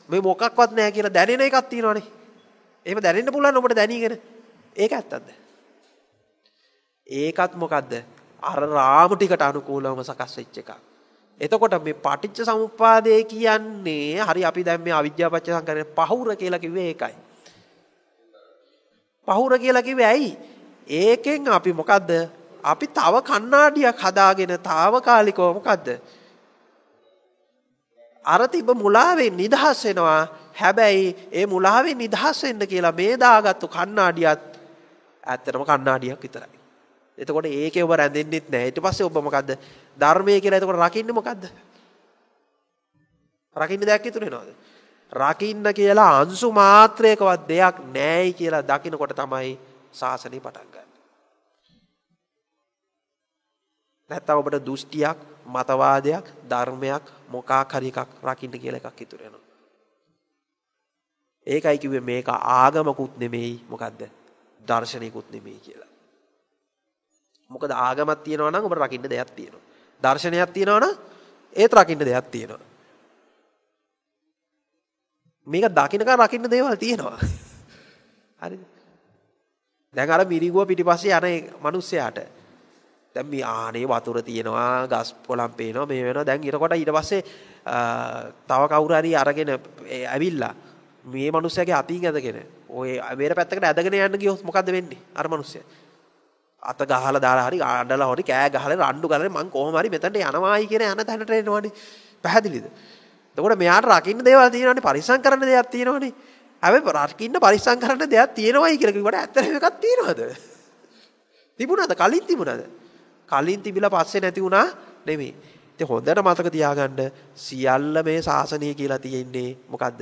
මේ මොකක්වත් නෑ කියලා දැනෙන එකක් තියෙනවනේ. එහෙම දැනෙන්න පුළුවන් ඔබට දැනීගෙන. ඒක ඇත්තක්ද? ඒකත් මොකද්ද? අර රාමු ටිකට අනුකූලවම සකස් වෙච්ච එකක්. එතකොට මේ පටිච්ච සමුප්පාදය කියන්නේ හරි අපි දැන් මේ අවිද්‍යාව පත්‍ය සංකාරය පහවුර කියලා කිව්වේ ඒකයි. පහවුර කියලා කිව්වේ ඇයි? ඒකෙන් අපි මොකද්ද? අපි තව කණ්ණාඩියක් හදාගෙන తాවකාලිකව මොකද්ද? අර තිබ මුලාවෙන් නිදහස් වෙනවා. හැබැයි ඒ මුලාවෙන් නිදහස් වෙන්න කියලා මේ දාගත්තු කණ්ණාඩියත් ඇත්තටම කණ්ණාඩියක් විතරයි. එතකොට ඒකේ ඔබ රැඳෙන්නෙත් නෑ ඊට පස්සේ ඔබ මොකද්ද ධර්මය කියලා එතකොට රකින්නේ මොකද්ද රකින්න දෙයක් ඉතුරු වෙනවද රකින්න කියලා අංශු මාත්‍රයකවත් දෙයක් නෑයි කියලා දකිනකොට තමයි ශාසනය පටන් ගන්න නැත්තම් ඔබට දෘෂ්ටියක් මතවාදයක් ධර්මයක් මොකක් හරි එකක් රකින්න කියලා එකක් ඉතුරු වෙනවා ඒකයි කිව්වේ මේක ආගමකුත් නෙමෙයි මොකද්ද දර්ශනයකුත් නෙමෙයි කියලා මොකද ආගමක් තියෙනවා නම් ඔබට රකින්න දෙයක් තියෙනවා. දර්ශනයක් තියෙනවා නම් ඒත් රකින්න දෙයක් තියෙනවා. මේක දකින්නකම් රකින්න දේවල් තියෙනවා. හරිද? දැන් අර මිරිගුව පිටිපස්සේ යන මිනිස්සයාට දැන් මේ ආනේ වතුර තියෙනවා ගස් පොළම් පේනවා මේ වෙනවා දැන් ඊටකොට ඊට පස්සේ තව කවුරු හරි අරගෙන ඇවිල්ලා මේ මිනිස්සයාගේ අතින් ඇදගෙන ඔය වෙන පැත්තකට ඇදගෙන යන්න ගියොත් මොකද්ද වෙන්නේ අර මිනිස්සයා අත ගහලා දාලා හරි අඬලා හරි කෑ ගහලා රණ්ඩු කරලා මං කොහොම හරි මෙතනට යනවායි කියන යන තැනට එනවනේ පැහැදිලිද එතකොට මෙයාට රකින්න දේවල් තියෙනවනේ පරිස්සම් කරන්න දේවල් තියෙනවනේ හැබැයි රකින්න පරිස්සම් කරන්න දේවල් තියෙනවයි කියලා කිව්වට ඇත්තටම එකක් තියෙනවද තිබුණාද කලින් තිබුණාද කලින් තිබිලා පස්සේ නැති වුණා නෙමෙයි ඉතින් හොඳට මතක තියාගන්න සියල්ල මේ ශාසනය කියලා තියෙන්නේ මොකද්ද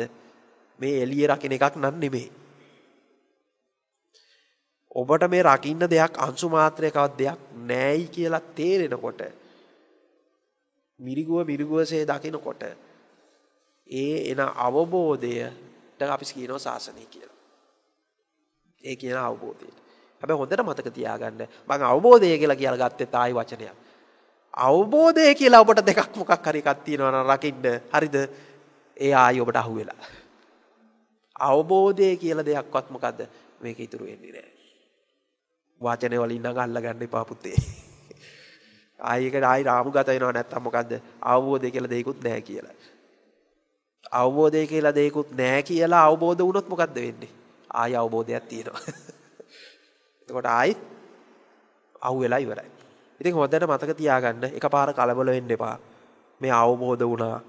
මේ එළිය රකින්න එකක් නන් නෙමෙයි ඔබට මේ රකින්න දෙයක් අංශු මාත්‍රයකවත් දෙයක් නෑයි කියලා තේරෙනකොට මිරිගුව මිරිගුවසේ දකිනකොට ඒ එන අවබෝධයට අපි කියනවා ශාසනය කියලා. ඒ කියන අවබෝධයට. හැබැයි හොඳට මතක තියාගන්න මම අවබෝධය කියලා කියලා ගත්තේ තායි වචනයක්. අවබෝධය කියලා ඔබට දෙකක් මොකක් හරි එකක් තියෙනවා නම් රකින්න. හරිද? ඒ ආයි ඔබට අහුවෙලා. අවබෝධය කියලා දෙයක්වත් මොකද්ද මේක ඉතුරු වෙන්නේ නැහැ. වචන වලින් නම් අල්ලගන්න එපා පුතේ. ආයෙකට ආයෙ රාමුගත වෙනවා නැත්තම් මොකද්ද? අවබෝධය කියලා දෙයක්වත් නැහැ කියලා. අවබෝධය කියලා දෙයක්වත් නැහැ කියලා අවබෝධ වුණොත් මොකද්ද වෙන්නේ? ආයෙ අවබෝධයක් තියෙනවා. එතකොට ආයෙ අහුවෙලා ඉවරයි. ඉතින් හොඳට මතක තියාගන්න එකපාර කලබල වෙන්න එපා. මේ අවබෝධ වුණා.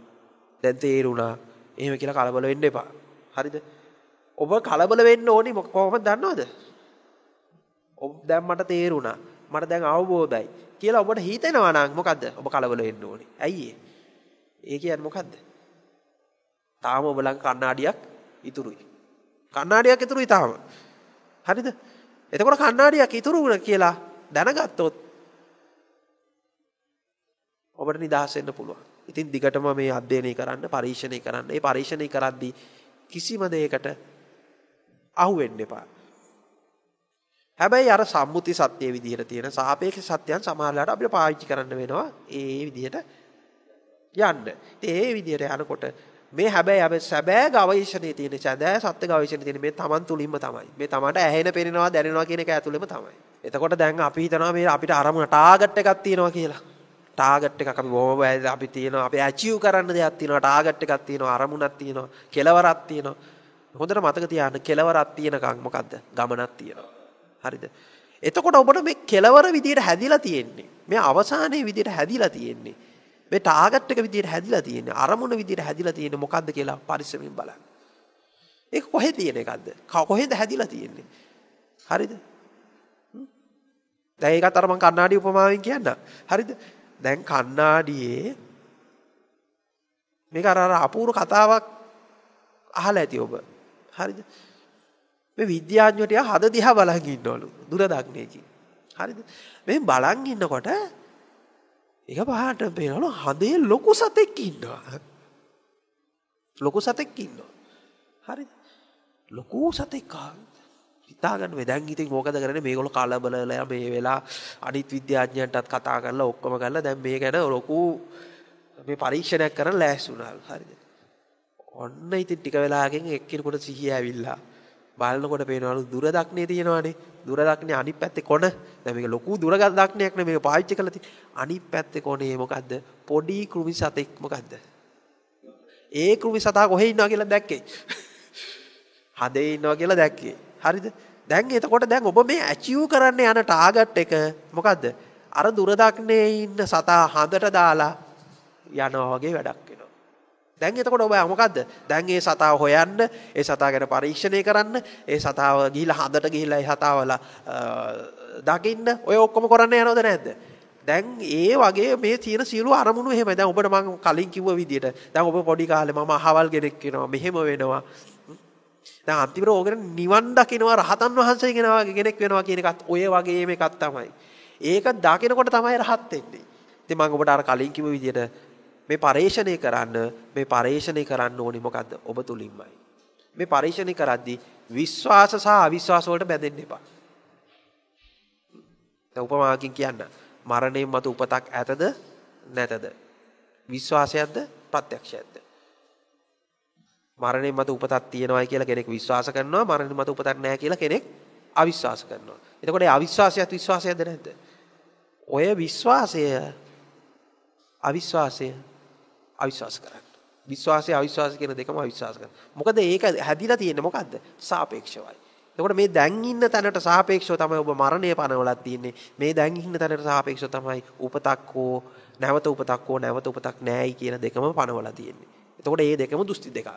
දැන් තේරුණා. එහෙම කියලා කලබල වෙන්න එපා. හරිද? ඔබ කලබල වෙන්න ඕනි කොහොමද දන්නවද? දැන් මට තේරුණා. මට දැන් අවබෝධයි කියලා ඔබට හිතෙනවා නම් මොකද්ද? ඔබ කලබල වෙන්න ඕනේ. ඇයි ඒ කියන්නේ මොකද්ද? තාම ඔබ ළඟ කණ්ණාඩියක් ඉතුරුයි. කණ්ණාඩියක් ඉතුරුයි තාම. හරිද? එතකොට කණ්ණාඩියක් ඉතුරු වුණා කියලා දැනගත්තොත් ඔබට නිදහස් වෙන්න පුළුවන්. ඉතින් දිගටම මේ අධ්‍යයනය කරන්න, පරීක්ෂණය කරන්න. මේ පරීක්ෂණය කරද්දී කිසිම දෙයකට අහු වෙන්න එපා. හැබැයි අර සම්මුති සත්‍යය විදිහට තියෙන සාපේක්ෂ සත්‍යයන් සමහරලාට අපිට පාවිච්චි කරන්න වෙනවා ඒ විදිහට යන්න. ඒ විදිහට යනකොට මේ හැබැයි අප සැබෑ ගවේෂණයේ තියෙන සැබෑ සත්‍ය ගවේෂණයේ තියෙන මේ Taman තුලින්ම තමයි. මේ Tamanට ඇහෙන පේනවා දැනෙනවා කියන එක ඇතුළෙම තමයි. එතකොට දැන් අපි හිතනවා මේ අපිට අරමුණ ටාගට් එකක් තියෙනවා කියලා. ටාගට් එකක් අපි බොහොම වැදගත් අපි තියෙනවා අපි ඇචීව් කරන්න දෙයක් තියෙනවා ටාගට් එකක් තියෙනවා අරමුණක් තියෙනවා කෙලවරක් තියෙනවා. හොඳට මතක තියාගන්න කෙලවරක් තියෙනකන් මොකද්ද? ගමනක් තියෙනවා. හරිද. එතකොට ඔබට මේ කෙලවර විදියට හැදිලා තියෙන්නේ මේ අවසානයේ විදියට හැදිලා තියෙන්නේ. මේ ටාගට් එක විදියට හැදිලා තියෙන්නේ අරමුණ විදියට හැදිලා තියෙන්නේ මොකද්ද කියලා පරිස්සමින් බලන්න. ඒක කොහෙ තියෙන එකක්ද? කොහෙද හැදිලා තියෙන්නේ? හරිද? දැන් ඒකත් අර මං කණ්ණාඩි උපමාවෙන් කියන්න. හරිද? දැන් කණ්ණාඩියේ මේක අර අර අපූර්ව කතාවක් අහලා ඇති ඔබ. හරිද? මේ විද්‍යාඥයට හද දිහා බලන් ඉන්නවලු දුරදක්නයකි. හරිද මේ බලන් ඉන්නකොට එක පහට පේනලු හදේ ලොකු සතෙක් ඉන්නවා. ලොකු සතෙක් ඉන්නවා. හරි ලොකූ සතෙක්කා හිතාගන්න වැදැන් ඉතින් මෝකද කරන මේගොල කලබලලය මේ වෙලා අනිත් විද්‍යාඥයන්ටත් කතා කරලා ඔක්කොම කරලා දැන් මේ ගැන ලොකු මේ පරීක්ෂණයක් කරන ලෑස්තුනාල් හරිද ඔන්න ඉතින් ටික වෙලාගෙන් එක්කෙනෙකුට සිහිය ඇවිල්ලා බලනකොට පේනවලු දුර දක්නේ තියෙනවානේ දුර දක්නේ අනිත් පැත්තේ කොන දැන් මේක ලොකු දුරගත දක්නයක් නේ මේක පාවිච්චි කරලා තියෙන්නේ අනිත් පැත්තේ කොනේ මොකද්ද පොඩි කෘමි සතෙක් මොකද්ද ඒ කෘමි සතා කොහේ ඉන්නවා කියලා දැක්කේ <laughs> හදේ ඉන්නවා කියලා දැක්කේ හරිද දැන් එතකොට දැන් ඔබ මේ ඇචීව් කරන්න යන ටාගට් එක මොකද්ද අර දුර දක්නේ ඉන්න සතා හඳට දාලා යනවා වගේ වැඩක් දැන් එතකොට ඔබ මොකක්ද දැන් ඒ සතාව හොයන්න ඒ සතා ගැන පරීක්ෂණය කරන්න ඒ සතාව ගිහිල හඳට ගිහිල හතාවල දකින්න ඔය ඔක්කොම කරන්න යනොද නැද්ද දැන් ඒ වගේ මේ තියෙන සියලු අරමුණු එහෙම දැන් ඔබට මම කලින් කිව්ව විදියට දැන් ඔබ පොඩි කාලේ මම අහවල් කෙනෙක් වෙනවා මෙහෙම වෙනවා දැන් අන්තිමට ඕකට නිවන් දකිනවා රහතන් වහන්සේ කෙනා කෙනෙක් වෙනවා කියන එකත් ඔය වගේ එකක් තමයි ඒක දකිනකොට තමයි රහත් වෙන්නේ ඉතින් මම ඔබට අර කලින් කිව්ව විදියට මේ පරේෂණය කරන්න මේ පරේෂණය කරන්න ඕනි මොකද්ද ඔබ තුලින්මයි. මේ පරේෂණය කරද්දී විශ්වාස සහ අවිශ්වාස වලට බැඳෙන්න එපා. දැන් උපමාකින් කියන්න. මරණයෙන් මතු උපතක් ඇතද නැතද? විශ්වාසයක්ද ප්‍රත්‍යක්ෂයක්ද? මරණයෙන් මතු උපතක් තියෙනවායි කියලා කෙනෙක් විශ්වාස කරනවා මරණයෙන් මතු උපතක් නැහැ කියලා කෙනෙක් අවිශ්වාස කරනවා. එතකොට ඒ අවිශ්වාසයත් විශ්වාසයක්ද නැද්ද? ඔය විශ්වාසය අවිශ්වාසය අවිශ්වාස කරන්න. විශ්වාසය අවිශ්වාස කියන දෙකම අවිශ්වාස කරන්න. මොකද ඒක හැදිලා තියෙන්නේ මොකද්ද? සාපේක්ෂවයි. එතකොට මේ දැන් ඉන්න තැනට සාපේක්ෂව තමයි ඔබ මරණය පනවලා තින්නේ. මේ දැන් ඉන්න තැනට සාපේක්ෂව තමයි උපතක් හෝ නැවත උපතක් හෝ නැවත උපතක් නැහැයි කියන දෙකම පනවලා තියෙන්නේ. එතකොට මේ දෙකම දුස්ති දෙකක්.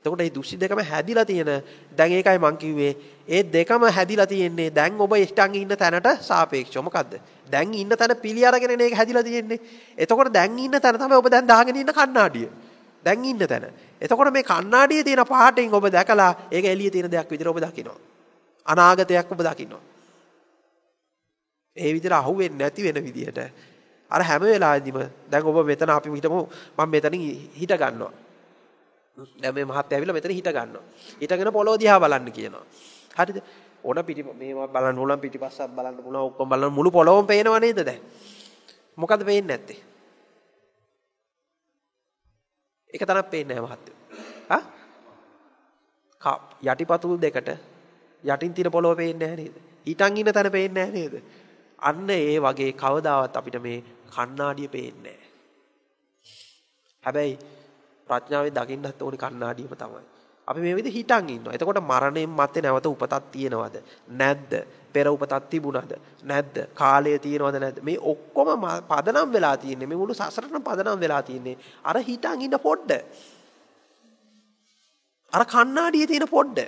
එතකොට මේ දුස්ති දෙකම හැදිලා තියෙන දැන් ඒකයි මං කිව්වේ. මේ දෙකම හැදිලා තියෙන්නේ දැන් ඔබ ඉස්ටන් ඉන්න තැනට සාපේක්ෂව. මොකද්ද? දැන් ඉන්න තැන පිළි අරගෙන ඒක හැදිලා තියෙන්නේ. එතකොට දැන් ඉන්න තැන තමයි ඔබ දැන් දාගෙන ඉන්න කණ්ණාඩිය. දැන් ඉන්න තැන. එතකොට මේ කණ්ණාඩියේ තියෙන පාටින් ඔබ දැකලා ඒක එළියේ තියෙන දෙයක් විදිහට ඔබ දකිනවා. අනාගතයක් ඔබ දකිනවා. ඒ විදිහට අහුවෙන්නේ නැති වෙන විදිහට අර හැම වෙලාවෙදිම දැන් ඔබ මෙතන අපි හිටමු මම මෙතනින් හිට ගන්නවා. දැන් මේ මහත්ය ඇවිල්ලා මෙතන හිට ගන්නවා. හිටගෙන පොළොව දිහා බලන්න කියනවා. හරිද? ඕන පිටි මේවා බලන්න ඕන පිටිපස්සක් බලන්න පුළුවන් ඔක්කොම බලන්න මුළු පොළොවම පේනව නේද දැන් මොකද පේන්නේ නැත්තේ ඒක තරම් පේන්නේ නැහැ මහත්තයෝ හා කප් යටිපතුල් දෙකට යටින් තියෙන පොළොව පේන්නේ නැහැ නේද ඊටන් ඉන්න තැන පේන්නේ නැහැ නේද අන්න ඒ වගේ කවදාවත් අපිට මේ කණ්ණාඩිය පේන්නේ නැහැ හැබැයි ප්‍රඥාවේ දකින්නත් ඕනි කණ්ණාඩියම තමයි අපි මේ විදිහ හිතන් ඉන්නවා. එතකොට මරණයෙන් මත්තේ නැවත උපතක් තියෙනවද? නැද්ද? පෙර උපතක් තිබුණාද? නැද්ද? කාලය තියෙනවද නැද්ද? මේ ඔක්කොම පදනම් වෙලා තියෙන්නේ. මේ මුළු සසරටම පදනම් වෙලා තියෙන්නේ. අර හිතන් ඉන්න පොඩ්ඩ. අර කණ්ණාඩියේ තියෙන පොඩ්ඩ.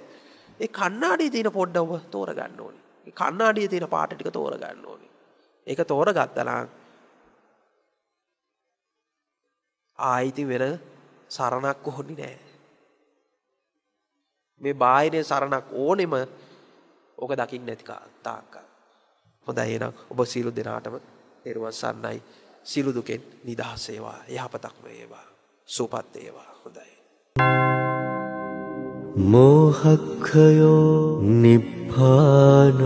ඒ කණ්ණාඩියේ තියෙන පොඩ්ඩ ඔබ තෝරගන්න ඕනේ. ඒ කණ්ණාඩියේ තියෙන පාට ටික තෝරගන්න ඕනේ. ඒක තෝරගත්තා නම් ආයිති වෙන සරණක් කොහොන්නේ නැහැ. මේ බාහිරේ සරණක් ඕනෙම ඕක දකින්න නැති තාක්කල්. හොඳයි එහෙනම් ඔබ සීලු දෙනාටම නිර්වන් සන්නයි සීලු දුකෙන් නිදහස් වේවා යහපතක්ම වේවා සූපත් වේවා හොඳයි. මෝහක්ඛයෝ නිබ්බානං